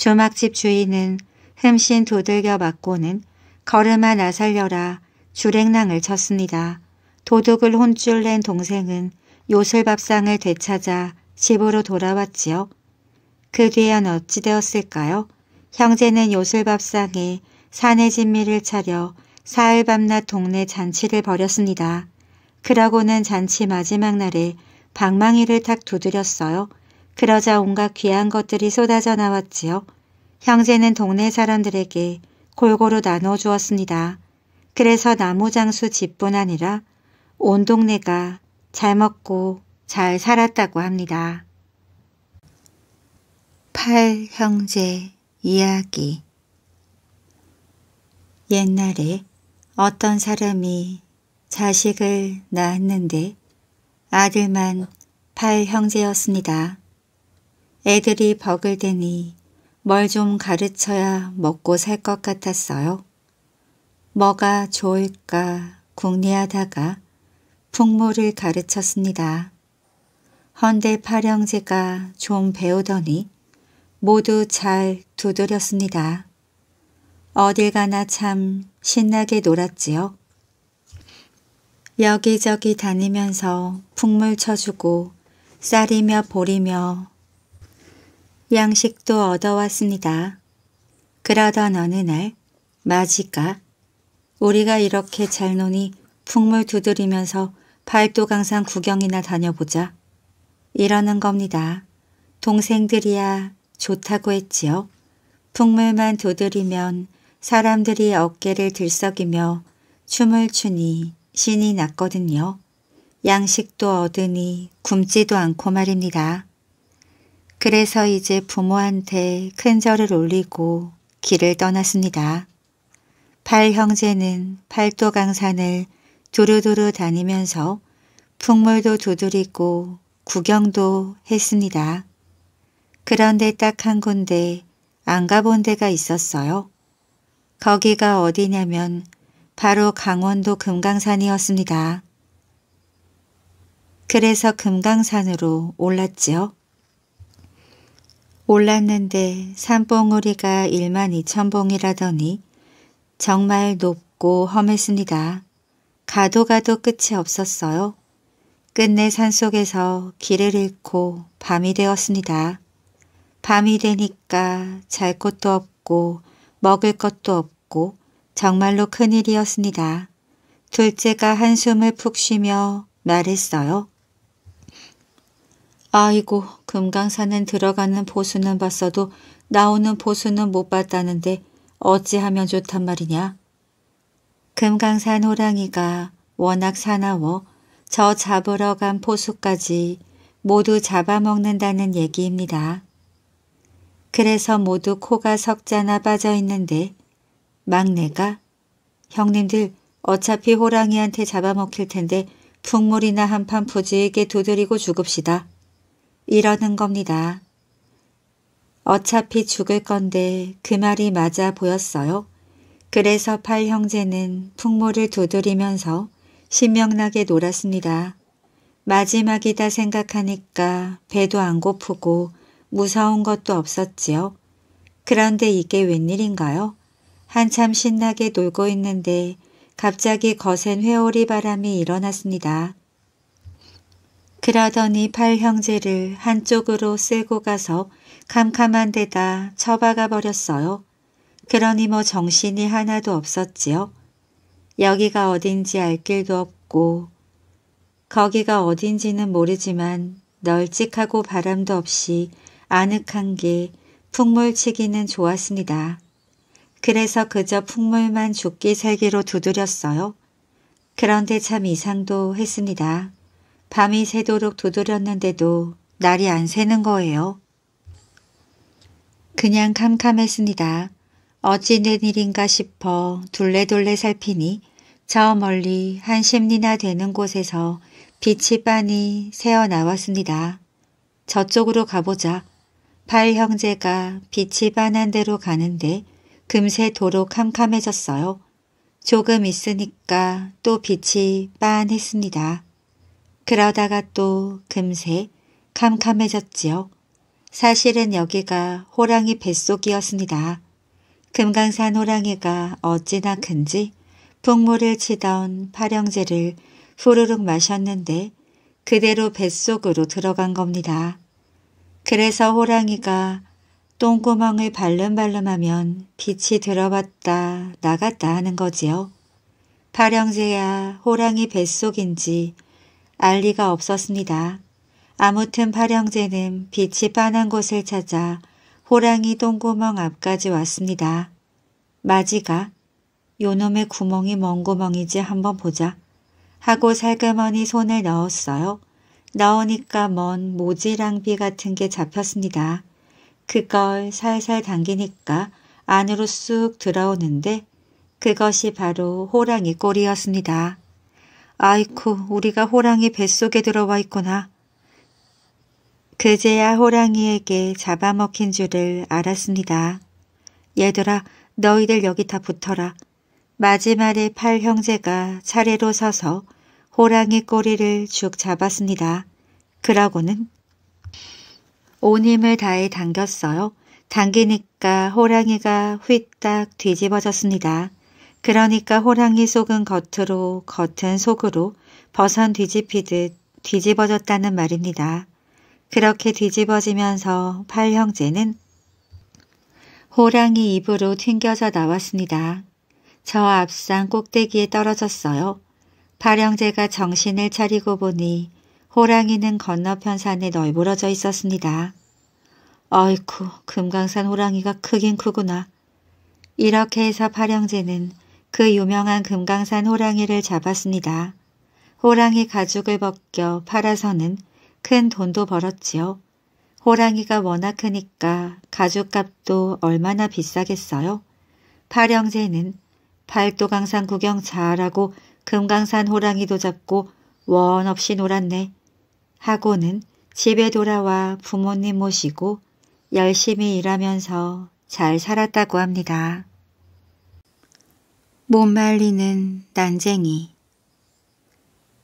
조막집 주인은 흠씬 두들겨 맞고는 걸음아 나살려라 주랭낭을 쳤습니다. 도둑을 혼쭐 낸 동생은 요술밥상을 되찾아 집으로 돌아왔지요. 그 뒤엔 어찌 되었을까요? 형제는 요술밥상에 산의 진미를 차려 사흘 밤낮 동네 잔치를 벌였습니다. 그러고는 잔치 마지막 날에 방망이를 탁 두드렸어요. 그러자 온갖 귀한 것들이 쏟아져 나왔지요. 형제는 동네 사람들에게 골고루 나눠 주었습니다. 그래서 나무장수 집뿐 아니라 온 동네가 잘 먹고 잘 살았다고 합니다. 팔형제 이야기 옛날에 어떤 사람이 자식을 낳았는데 아들만 팔 형제였습니다. 애들이 벅을 대니 뭘 좀 가르쳐야 먹고 살 것 같았어요. 뭐가 좋을까 궁리하다가 풍모를 가르쳤습니다. 헌데 파령제가 좀 배우더니 모두 잘 두드렸습니다. 어딜 가나 참 신나게 놀았지요. 여기저기 다니면서 풍물 쳐주고 쌀이며 보리며 양식도 얻어왔습니다. 그러던 어느 날 마지가 우리가 이렇게 잘 노니 풍물 두드리면서 팔도강산 구경이나 다녀보자. 이러는 겁니다. 동생들이야 좋다고 했지요. 풍물만 두드리면 사람들이 어깨를 들썩이며 춤을 추니 신이 났거든요. 양식도 얻으니 굶지도 않고 말입니다. 그래서 이제 부모한테 큰 절을 올리고 길을 떠났습니다. 팔 형제는 팔도강산을 두루두루 다니면서 풍물도 두드리고 구경도 했습니다. 그런데 딱 한 군데 안 가본 데가 있었어요. 거기가 어디냐면 바로 강원도 금강산이었습니다. 그래서 금강산으로 올랐지요. 올랐는데 산봉우리가 1만 2천 봉이라더니 정말 높고 험했습니다. 가도 가도 끝이 없었어요. 끝내 산속에서 길을 잃고 밤이 되었습니다. 밤이 되니까 잘 곳도 없고 먹을 것도 없고 정말로 큰일이었습니다. 둘째가 한숨을 푹 쉬며 말했어요. 아이고 금강산은 들어가는 보수는 봤어도 나오는 보수는 못 봤다는데 어찌하면 좋단 말이냐. 금강산 호랑이가 워낙 사나워 저 잡으러 간 포수까지 모두 잡아먹는다는 얘기입니다. 그래서 모두 코가 석자나 빠져 있는데 막내가 형님들 어차피 호랑이한테 잡아먹힐 텐데 풍물이나 한판 부지게 두드리고 죽읍시다. 이러는 겁니다. 어차피 죽을 건데 그 말이 맞아 보였어요. 그래서 팔 형제는 풍모를 두드리면서 신명나게 놀았습니다. 마지막이다 생각하니까 배도 안 고프고 무서운 것도 없었지요. 그런데 이게 웬일인가요? 한참 신나게 놀고 있는데 갑자기 거센 회오리 바람이 일어났습니다. 그러더니 팔 형제를 한쪽으로 쐬고 가서 캄캄한 데다 처박아 버렸어요. 그러니 뭐 정신이 하나도 없었지요. 여기가 어딘지 알 길도 없고 거기가 어딘지는 모르지만 널찍하고 바람도 없이 아늑한 게 풍물치기는 좋았습니다. 그래서 그저 풍물만 죽기 살기로 두드렸어요. 그런데 참 이상도 했습니다. 밤이 새도록 두드렸는데도 날이 안 새는 거예요. 그냥 캄캄했습니다. 어찌 된 일인가 싶어 둘레둘레 살피니 저 멀리 한 십리나 되는 곳에서 빛이 빤히 새어나왔습니다. 저쪽으로 가보자. 팔 형제가 빛이 반한 대로 가는데 금세도로 캄캄해졌어요. 조금 있으니까 또 빛이 빤했습니다. 그러다가 또 금세 캄캄해졌지요. 사실은 여기가 호랑이 뱃속이었습니다. 금강산 호랑이가 어찌나 큰지 풍물을 치던 파령제를 후루룩 마셨는데 그대로 뱃속으로 들어간 겁니다. 그래서 호랑이가 똥구멍을 발름발름하면 빛이 들어왔다 나갔다 하는 거지요. 파령제야 호랑이 뱃속인지 알리가 없었습니다. 아무튼 파령제는 빛이 빤한 곳을 찾아 호랑이 똥구멍 앞까지 왔습니다. 마지가 요놈의 구멍이 먼구멍인지 한번 보자 하고 살그머니 손을 넣었어요. 넣으니까 먼 모지랑비 같은 게 잡혔습니다. 그걸 살살 당기니까 안으로 쑥 들어오는데 그것이 바로 호랑이 꼬리였습니다. 아이쿠 우리가 호랑이 뱃속에 들어와 있구나. 그제야 호랑이에게 잡아먹힌 줄을 알았습니다. 얘들아 너희들 여기 다 붙어라. 마지막에 팔 형제가 차례로 서서 호랑이 꼬리를 죽 잡았습니다. 그러고는 온 힘을 다해 당겼어요. 당기니까 호랑이가 휘딱 뒤집어졌습니다. 그러니까 호랑이 속은 겉으로 겉은 속으로 버선 뒤집히듯 뒤집어졌다는 말입니다. 그렇게 뒤집어지면서 팔 형제는 호랑이 입으로 튕겨져 나왔습니다. 저 앞산 꼭대기에 떨어졌어요. 팔 형제가 정신을 차리고 보니 호랑이는 건너편 산에 널브러져 있었습니다. 어이쿠 금강산 호랑이가 크긴 크구나. 이렇게 해서 팔 형제는 그 유명한 금강산 호랑이를 잡았습니다. 호랑이 가죽을 벗겨 팔아서는 큰 돈도 벌었지요. 호랑이가 워낙 크니까 가죽값도 얼마나 비싸겠어요. 팔영제는 발도강산 구경 잘하고 금강산 호랑이도 잡고 원 없이 놀았네. 하고는 집에 돌아와 부모님 모시고 열심히 일하면서 잘 살았다고 합니다. 못 말리는 난쟁이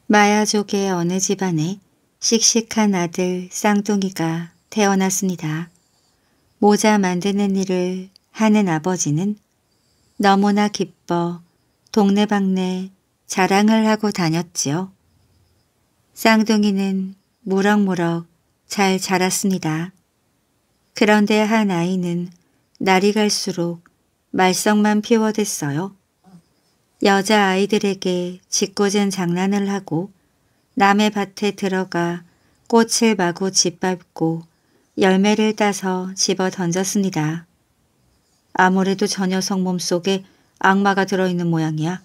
마야족의 어느 집안에 씩씩한 아들 쌍둥이가 태어났습니다. 모자 만드는 일을 하는 아버지는 너무나 기뻐 동네방네 자랑을 하고 다녔지요. 쌍둥이는 무럭무럭 잘 자랐습니다. 그런데 한 아이는 날이 갈수록 말썽만 피워댔어요. 여자아이들에게 짓궂은 장난을 하고 남의 밭에 들어가 꽃을 마구 짓밟고 열매를 따서 집어 던졌습니다. 아무래도 저 녀석 몸속에 악마가 들어있는 모양이야.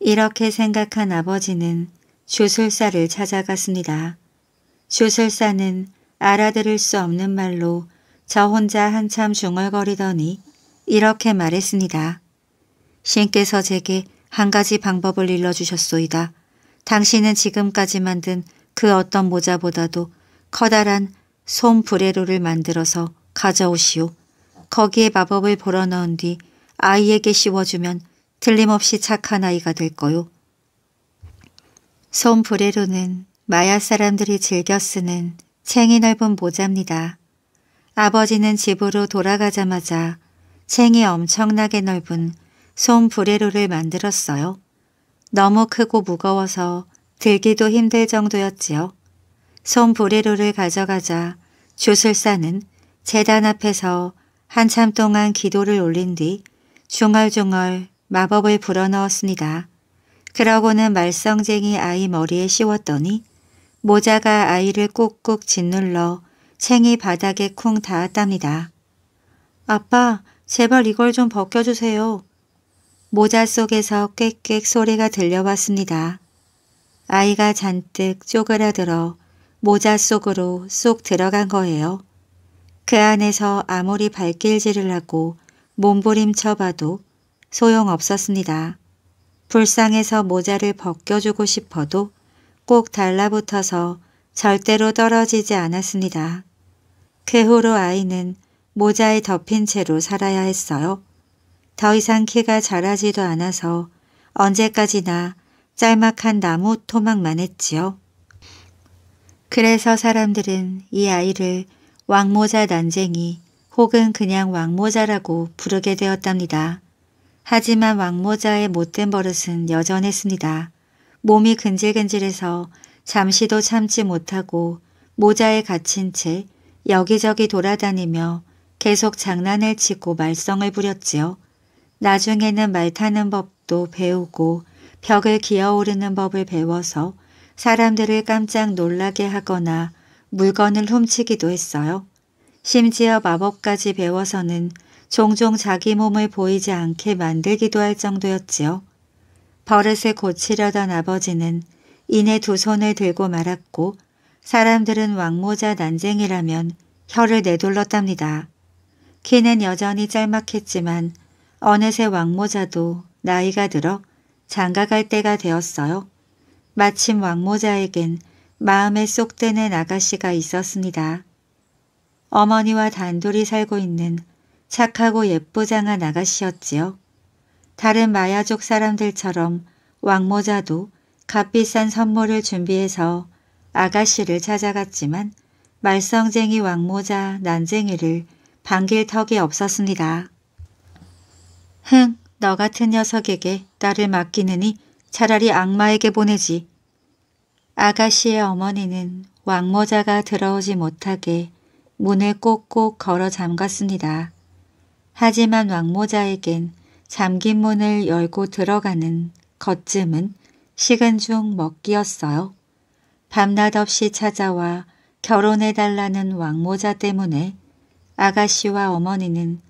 이렇게 생각한 아버지는 주술사를 찾아갔습니다. 주술사는 알아들을 수 없는 말로 저 혼자 한참 중얼거리더니 이렇게 말했습니다. 신께서 제게 한 가지 방법을 일러주셨소이다. 당신은 지금까지 만든 그 어떤 모자보다도 커다란 솜브레로를 만들어서 가져오시오. 거기에 마법을 불어넣은 뒤 아이에게 씌워주면 틀림없이 착한 아이가 될 거요. 솜브레로는 마야 사람들이 즐겨 쓰는 챙이 넓은 모자입니다. 아버지는 집으로 돌아가자마자 챙이 엄청나게 넓은 손부레로를 만들었어요. 너무 크고 무거워서 들기도 힘들 정도였지요. 손부레로를 가져가자 주술사는 재단 앞에서 한참 동안 기도를 올린 뒤 중얼중얼 마법을 불어넣었습니다. 그러고는 말썽쟁이 아이 머리에 씌웠더니 모자가 아이를 꾹꾹 짓눌러 챙이 바닥에 쿵 닿았답니다. 아빠, 제발 이걸 좀 벗겨주세요. 모자 속에서 꽥꽥 소리가 들려왔습니다. 아이가 잔뜩 쪼그라들어 모자 속으로 쏙 들어간 거예요. 그 안에서 아무리 발길질을 하고 몸부림쳐봐도 소용없었습니다. 불쌍해서 모자를 벗겨주고 싶어도 꼭 달라붙어서 절대로 떨어지지 않았습니다. 그 후로 아이는 모자에 덮인 채로 살아야 했어요. 더 이상 키가 자라지도 않아서 언제까지나 짤막한 나무 토막만 했지요. 그래서 사람들은 이 아이를 왕모자 난쟁이 혹은 그냥 왕모자라고 부르게 되었답니다. 하지만 왕모자의 못된 버릇은 여전했습니다. 몸이 근질근질해서 잠시도 참지 못하고 모자에 갇힌 채 여기저기 돌아다니며 계속 장난을 치고 말썽을 부렸지요. 나중에는 말 타는 법도 배우고 벽을 기어오르는 법을 배워서 사람들을 깜짝 놀라게 하거나 물건을 훔치기도 했어요. 심지어 마법까지 배워서는 종종 자기 몸을 보이지 않게 만들기도 할 정도였지요. 버릇을 고치려던 아버지는 이내 두 손을 들고 말았고 사람들은 왕모자 난쟁이라면 혀를 내둘렀답니다. 키는 여전히 짤막했지만 어느새 왕모자도 나이가 들어 장가갈 때가 되었어요. 마침 왕모자에겐 마음에 쏙 드는 아가씨가 있었습니다. 어머니와 단둘이 살고 있는 착하고 예쁘장한 아가씨였지요. 다른 마야족 사람들처럼 왕모자도 값비싼 선물을 준비해서 아가씨를 찾아갔지만 말썽쟁이 왕모자 난쟁이를 반길 턱이 없었습니다. 흥, 너 같은 녀석에게 딸을 맡기느니 차라리 악마에게 보내지. 아가씨의 어머니는 왕모자가 들어오지 못하게 문을 꼭꼭 걸어 잠갔습니다. 하지만 왕모자에겐 잠긴 문을 열고 들어가는 겉쯤은 식은 중 먹기였어요. 밤낮 없이 찾아와 결혼해달라는 왕모자 때문에 아가씨와 어머니는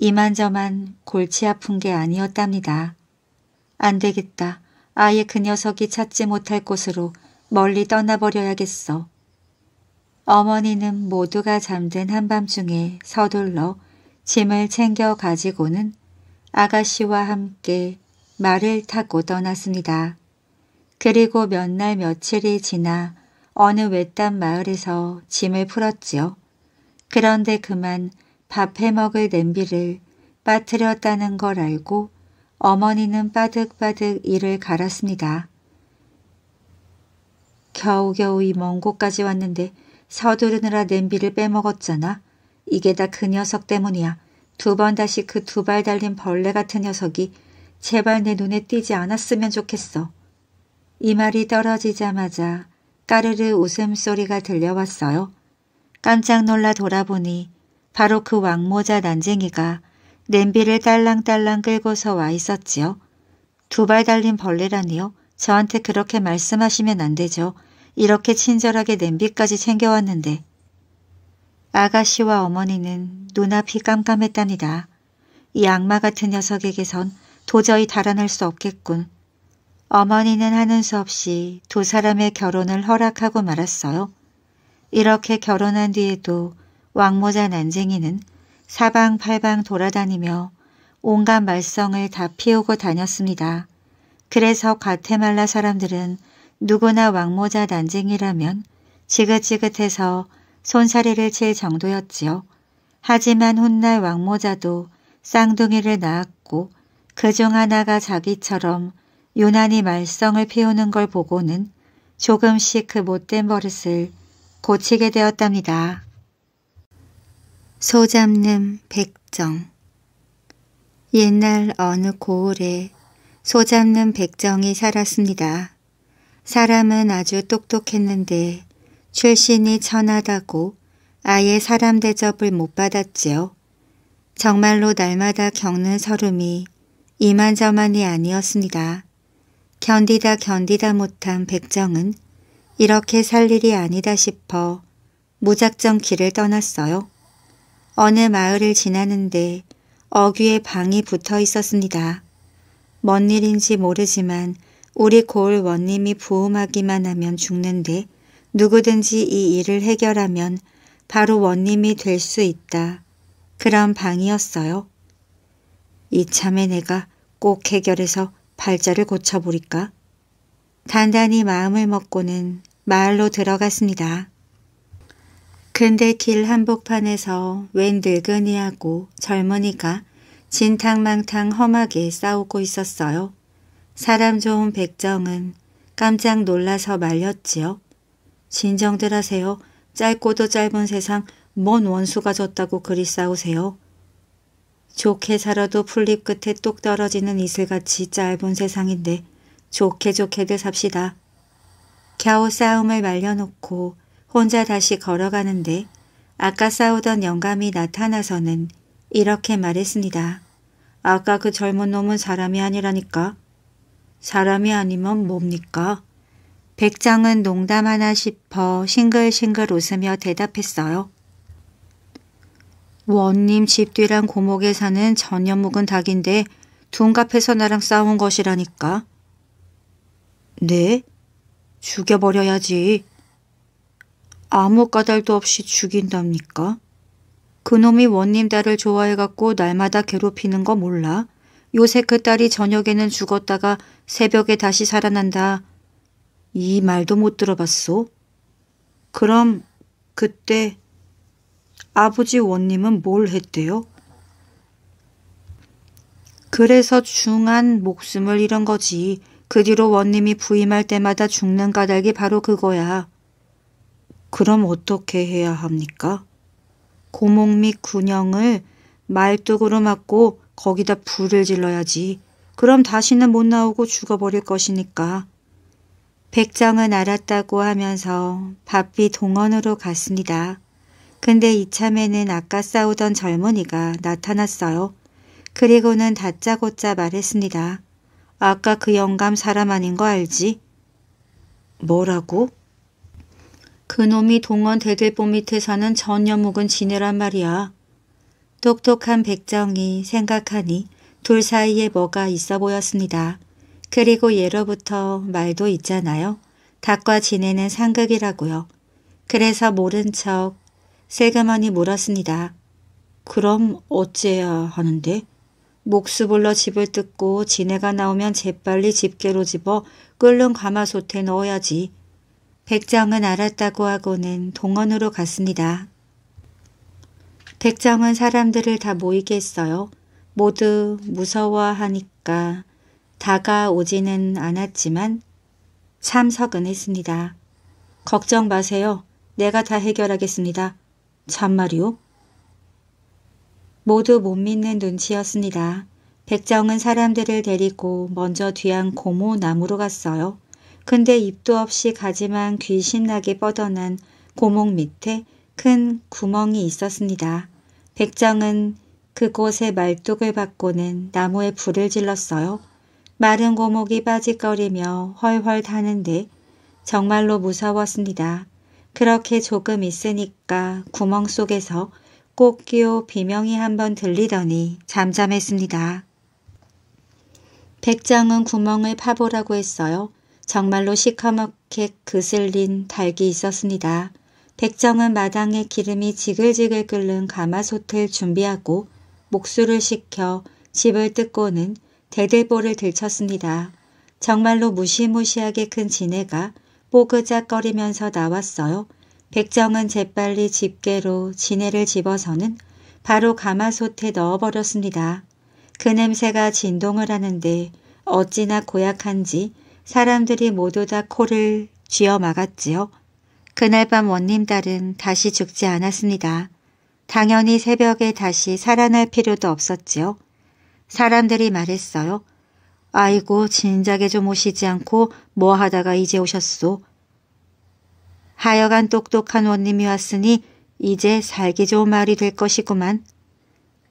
이만저만 골치 아픈 게 아니었답니다. 안 되겠다. 아예 그 녀석이 찾지 못할 곳으로 멀리 떠나버려야겠어. 어머니는 모두가 잠든 한밤중에 서둘러 짐을 챙겨 가지고는 아가씨와 함께 말을 타고 떠났습니다. 그리고 몇 날 며칠이 지나 어느 외딴 마을에서 짐을 풀었지요. 그런데 그만 밥해 먹을 냄비를 빠뜨렸다는 걸 알고 어머니는 빠득빠득 이를 갈았습니다. 겨우겨우 이 먼 곳까지 왔는데 서두르느라 냄비를 빼먹었잖아. 이게 다 그 녀석 때문이야. 두 번 다시 그 두 발 달린 벌레 같은 녀석이 제발 내 눈에 띄지 않았으면 좋겠어. 이 말이 떨어지자마자 까르르 웃음소리가 들려왔어요. 깜짝 놀라 돌아보니 바로 그 왕모자 난쟁이가 냄비를 딸랑딸랑 끌고서 와 있었지요. 두 발 달린 벌레라니요. 저한테 그렇게 말씀하시면 안 되죠. 이렇게 친절하게 냄비까지 챙겨왔는데. 아가씨와 어머니는 눈앞이 깜깜했답니다. 이 악마 같은 녀석에게선 도저히 달아날 수 없겠군. 어머니는 하는 수 없이 두 사람의 결혼을 허락하고 말았어요. 이렇게 결혼한 뒤에도 왕모자 난쟁이는 사방팔방 돌아다니며 온갖 말썽을 다 피우고 다녔습니다. 그래서 과테말라 사람들은 누구나 왕모자 난쟁이라면 지긋지긋해서 손사래를 칠 정도였지요. 하지만 훗날 왕모자도 쌍둥이를 낳았고 그 중 하나가 자기처럼 유난히 말썽을 피우는 걸 보고는 조금씩 그 못된 버릇을 고치게 되었답니다. 소잡는 백정 옛날 어느 고을에 소잡는 백정이 살았습니다. 사람은 아주 똑똑했는데 출신이 천하다고 아예 사람 대접을 못 받았지요. 정말로 날마다 겪는 서름이 이만저만이 아니었습니다. 견디다 견디다 못한 백정은 이렇게 살 일이 아니다 싶어 무작정 길을 떠났어요. 어느 마을을 지나는데 어귀에 방이 붙어 있었습니다. 뭔 일인지 모르지만 우리 고을 원님이 부음하기만 하면 죽는데 누구든지 이 일을 해결하면 바로 원님이 될 수 있다. 그런 방이었어요. 이참에 내가 꼭 해결해서 발자를 고쳐보릴까? 단단히 마음을 먹고는 마을로 들어갔습니다. 근데 길 한복판에서 웬 늙은이하고 젊은이가 진탕망탕 험하게 싸우고 있었어요. 사람 좋은 백정은 깜짝 놀라서 말렸지요. 진정들 하세요. 짧고도 짧은 세상 뭔 원수가 졌다고 그리 싸우세요. 좋게 살아도 풀잎 끝에 똑 떨어지는 이슬같이 짧은 세상인데 좋게 좋게들 삽시다. 겨우 싸움을 말려놓고 혼자 다시 걸어가는데 아까 싸우던 영감이 나타나서는 이렇게 말했습니다. 아까 그 젊은 놈은 사람이 아니라니까. 사람이 아니면 뭡니까? 백장은 농담하나 싶어 싱글싱글 웃으며 대답했어요. 원님 집 뒤랑 고목에 사는 전염 묵은 닭인데 둔갑해서 나랑 싸운 것이라니까. 네? 죽여버려야지. 아무 까닭도 없이 죽인답니까? 그놈이 원님 딸을 좋아해갖고 날마다 괴롭히는 거 몰라? 요새 그 딸이 저녁에는 죽었다가 새벽에 다시 살아난다. 이 말도 못 들어봤소? 그럼 그때 아버지 원님은 뭘 했대요? 그래서 중한 목숨을 잃은 거지. 그 뒤로 원님이 부임할 때마다 죽는 까닭이 바로 그거야. 그럼 어떻게 해야 합니까? 고목 및 군형을 말뚝으로 맞고 거기다 불을 질러야지. 그럼 다시는 못 나오고 죽어버릴 것이니까. 백정은 알았다고 하면서 바삐 동원으로 갔습니다. 근데 이참에는 아까 싸우던 젊은이가 나타났어요. 그리고는 다짜고짜 말했습니다. 아까 그 영감 사람 아닌 거 알지? 뭐라고? 그놈이 동원 대대보 밑에 사는 전여묵은 지네란 말이야. 똑똑한 백정이 생각하니 둘 사이에 뭐가 있어 보였습니다. 그리고 예로부터 말도 있잖아요. 닭과 지네는 상극이라고요. 그래서 모른 척 세그머니 물었습니다. 그럼 어째야 하는데? 목수불러 집을 뜯고 지네가 나오면 재빨리 집게로 집어 끓는 가마솥에 넣어야지. 백정은 알았다고 하고는 동원으로 갔습니다. 백정은 사람들을 다 모이게 했어요. 모두 무서워하니까 다가오지는 않았지만 참석은 했습니다. 걱정 마세요. 내가 다 해결하겠습니다. 참말이요? 모두 못 믿는 눈치였습니다. 백정은 사람들을 데리고 먼저 뒤안 고모 나무로 갔어요. 근데 입도 없이 가지만 귀신나게 뻗어난 고목 밑에 큰 구멍이 있었습니다. 백장은 그곳에 말뚝을 박고는 나무에 불을 질렀어요. 마른 고목이 빠지거리며 헐헐 타는데 정말로 무서웠습니다. 그렇게 조금 있으니까 구멍 속에서 꽃기오 비명이 한 번 들리더니 잠잠했습니다. 백장은 구멍을 파보라고 했어요. 정말로 시커멓게 그슬린 닭이 있었습니다. 백정은 마당에 기름이 지글지글 끓는 가마솥을 준비하고 목수를 시켜 집을 뜯고는 대들보를 들쳤습니다. 정말로 무시무시하게 큰 지네가 뽀그작거리면서 나왔어요. 백정은 재빨리 집게로 지네를 집어서는 바로 가마솥에 넣어버렸습니다. 그 냄새가 진동을 하는데 어찌나 고약한지 사람들이 모두 다 코를 쥐어 막았지요. 그날 밤 원님 딸은 다시 죽지 않았습니다. 당연히 새벽에 다시 살아날 필요도 없었지요. 사람들이 말했어요. 아이고 진작에 좀 오시지 않고 뭐 하다가 이제 오셨소. 하여간 똑똑한 원님이 왔으니 이제 살기 좋은 말이 될 것이구만.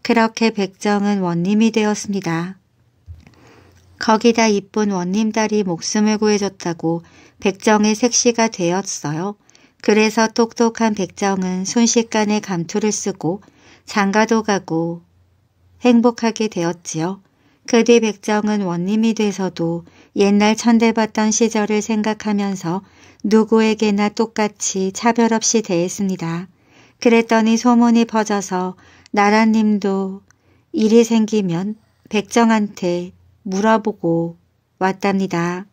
그렇게 백정은 원님이 되었습니다. 거기다 이쁜 원님 딸이 목숨을 구해줬다고 백정의 색시가 되었어요. 그래서 똑똑한 백정은 순식간에 감투를 쓰고 장가도 가고 행복하게 되었지요. 그 뒤 백정은 원님이 돼서도 옛날 천대받던 시절을 생각하면서 누구에게나 똑같이 차별 없이 대했습니다. 그랬더니 소문이 퍼져서 나라님도 일이 생기면 백정한테 물어보고 왔답니다.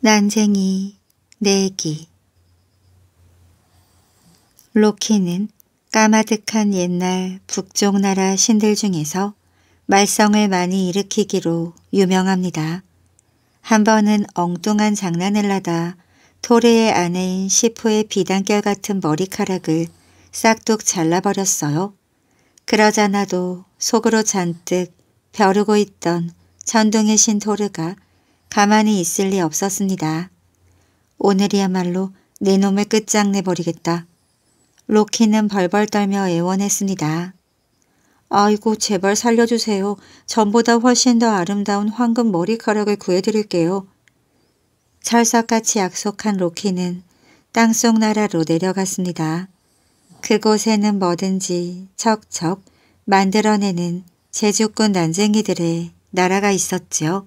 난쟁이, 내기. 로키는 까마득한 옛날 북쪽 나라 신들 중에서 말썽을 많이 일으키기로 유명합니다. 한 번은 엉뚱한 장난을 하다 토레의 아내인 시프의 비단결 같은 머리카락을 싹둑 잘라버렸어요. 그러자나도 속으로 잔뜩 벼르고 있던 천둥의 신도르가 가만히 있을 리 없었습니다. 오늘이야말로 내 놈을 끝장내버리겠다. 로키는 벌벌 떨며 애원했습니다. 아이고 제발 살려주세요. 전보다 훨씬 더 아름다운 황금 머리카락을 구해드릴게요. 철석같이 약속한 로키는 땅속 나라로 내려갔습니다. 그곳에는 뭐든지 척척 만들어내는 제주꾼 난쟁이들의 나라가 있었지요.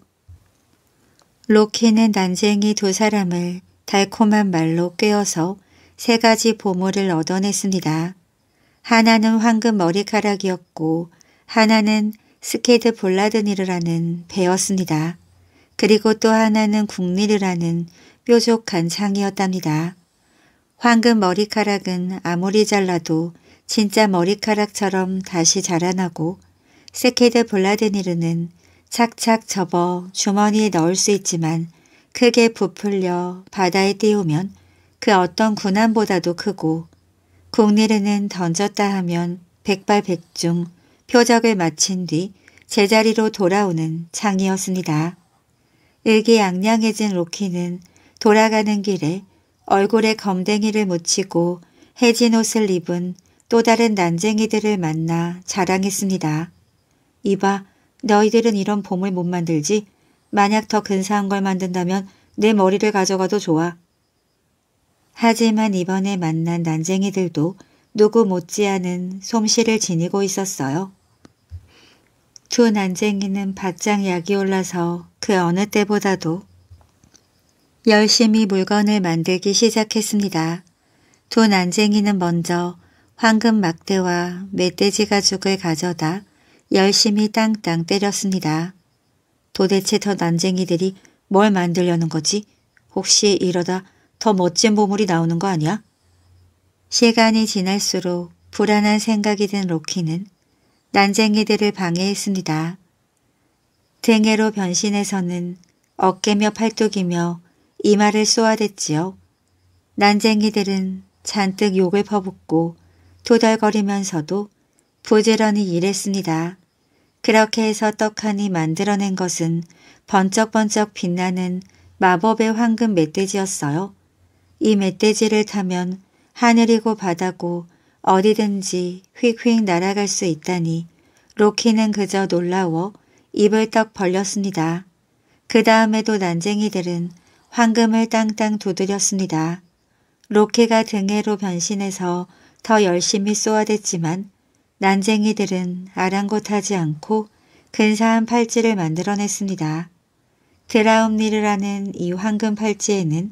로키는 난쟁이 두 사람을 달콤한 말로 꿰어서 세 가지 보물을 얻어냈습니다. 하나는 황금 머리카락이었고 하나는 스케드 볼라드니르라는 배였습니다. 그리고 또 하나는 국리르라는 뾰족한 창이었답니다. 황금 머리카락은 아무리 잘라도 진짜 머리카락처럼 다시 자라나고 스케드 블라디니르는 착착 접어 주머니에 넣을 수 있지만 크게 부풀려 바다에 띄우면 그 어떤 군함보다도 크고 국니르는 던졌다 하면 백발백중 표적을 마친 뒤 제자리로 돌아오는 창이었습니다. 의기양양해진 로키는 돌아가는 길에 얼굴에 검댕이를 묻히고 해진 옷을 입은 또 다른 난쟁이들을 만나 자랑했습니다. 이봐, 너희들은 이런 봄을 못 만들지. 만약 더 근사한 걸 만든다면 내 머리를 가져가도 좋아. 하지만 이번에 만난 난쟁이들도 누구 못지않은 솜씨를 지니고 있었어요. 두 난쟁이는 바짝 약이 올라서 그 어느 때보다도 열심히 물건을 만들기 시작했습니다. 두 난쟁이는 먼저 황금 막대와 멧돼지 가죽을 가져다 열심히 땅땅 때렸습니다. 도대체 더 난쟁이들이 뭘 만들려는 거지? 혹시 이러다 더 멋진 보물이 나오는 거 아니야? 시간이 지날수록 불안한 생각이 든 로키는 난쟁이들을 방해했습니다. 등해로 변신해서는 어깨며 팔뚝이며 이마를 쏘아댔지요. 난쟁이들은 잔뜩 욕을 퍼붓고 투달거리면서도 부지런히 일했습니다. 그렇게 해서 떡하니 만들어낸 것은 번쩍번쩍 빛나는 마법의 황금 멧돼지였어요. 이 멧돼지를 타면 하늘이고 바다고 어디든지 휙휙 날아갈 수 있다니 로키는 그저 놀라워 입을 떡 벌렸습니다. 그 다음에도 난쟁이들은 황금을 땅땅 두드렸습니다. 로키가 등해로 변신해서 더 열심히 쏘아댔지만 난쟁이들은 아랑곳하지 않고 근사한 팔찌를 만들어냈습니다. 드라움니르라는 이 황금 팔찌에는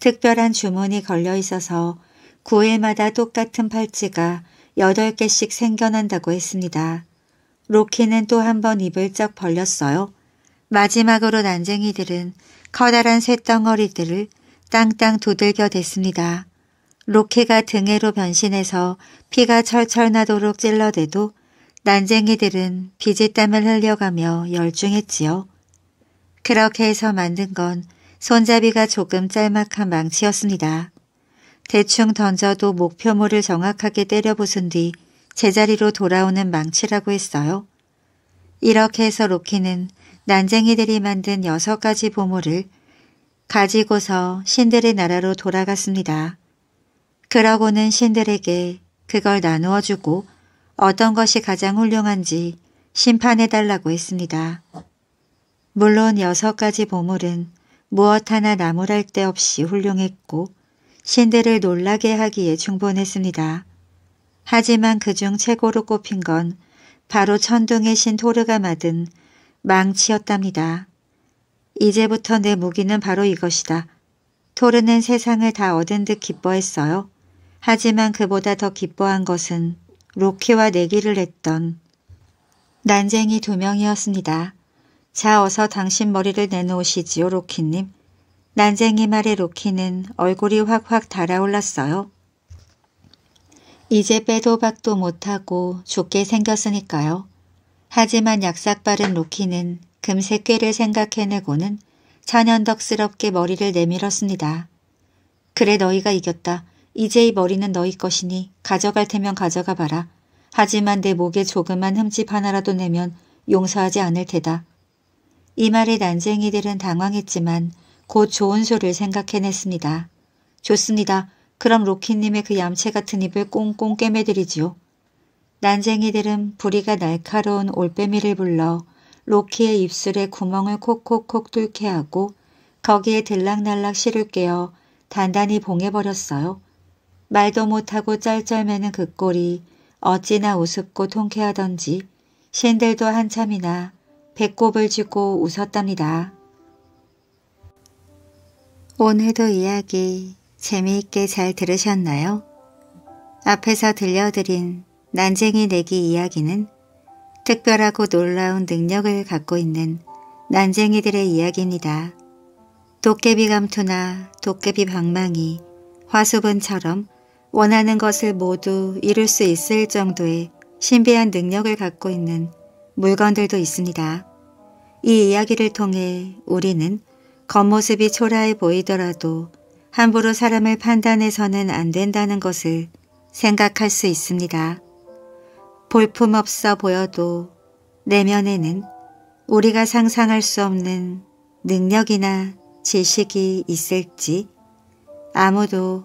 특별한 주문이 걸려 있어서 9일마다 똑같은 팔찌가 8개씩 생겨난다고 했습니다. 로키는 또 한 번 입을 쩍 벌렸어요. 마지막으로 난쟁이들은 커다란 쇳덩어리들을 땅땅 두들겨 댔습니다. 로키가 등해로 변신해서 피가 철철 나도록 찔러대도 난쟁이들은 비지땀을 흘려가며 열중했지요. 그렇게 해서 만든 건 손잡이가 조금 짤막한 망치였습니다. 대충 던져도 목표물을 정확하게 때려부순 뒤 제자리로 돌아오는 망치라고 했어요. 이렇게 해서 로키는 난쟁이들이 만든 여섯 가지 보물을 가지고서 신들의 나라로 돌아갔습니다. 그러고는 신들에게 그걸 나누어 주고 어떤 것이 가장 훌륭한지 심판해 달라고 했습니다. 물론 여섯 가지 보물은 무엇 하나 나무랄 데 없이 훌륭했고 신들을 놀라게 하기에 충분했습니다. 하지만 그중 최고로 꼽힌 건 바로 천둥의 신 토르가 맞은 망치였답니다. 이제부터 내 무기는 바로 이것이다. 토르는 세상을 다 얻은 듯 기뻐했어요. 하지만 그보다 더 기뻐한 것은 로키와 내기를 했던 난쟁이 두 명이었습니다. 자 어서 당신 머리를 내놓으시지요 로키님. 난쟁이 말에 로키는 얼굴이 확확 달아올랐어요. 이제 빼도 박도 못하고 죽게 생겼으니까요. 하지만 약삭빠른 로키는 금세 꾀를 생각해내고는 천연덕스럽게 머리를 내밀었습니다. 그래 너희가 이겼다. 이제 이 머리는 너희 것이니 가져갈 테면 가져가 봐라. 하지만 내 목에 조그만 흠집 하나라도 내면 용서하지 않을 테다. 이 말에 난쟁이들은 당황했지만 곧 좋은 소를 생각해냈습니다. 좋습니다. 그럼 로키님의 그 얌체 같은 입을 꽁꽁 꿰매드리지요. 난쟁이들은 부리가 날카로운 올빼미를 불러 로키의 입술에 구멍을 콕콕콕 뚫게 하고 거기에 들락날락 실을 깨어 단단히 봉해버렸어요. 말도 못하고 짤짤매는 그 꼴이 어찌나 우습고 통쾌하던지 신들도 한참이나 배꼽을 쥐고 웃었답니다. 오늘도 이야기 재미있게 잘 들으셨나요? 앞에서 들려드린 난쟁이 내기 이야기는 특별하고 놀라운 능력을 갖고 있는 난쟁이들의 이야기입니다. 도깨비 감투나 도깨비 방망이, 화수분처럼 원하는 것을 모두 이룰 수 있을 정도의 신비한 능력을 갖고 있는 물건들도 있습니다. 이 이야기를 통해 우리는 겉모습이 초라해 보이더라도 함부로 사람을 판단해서는 안 된다는 것을 생각할 수 있습니다. 볼품없어 보여도 내면에는 우리가 상상할 수 없는 능력이나 지식이 있을지 아무도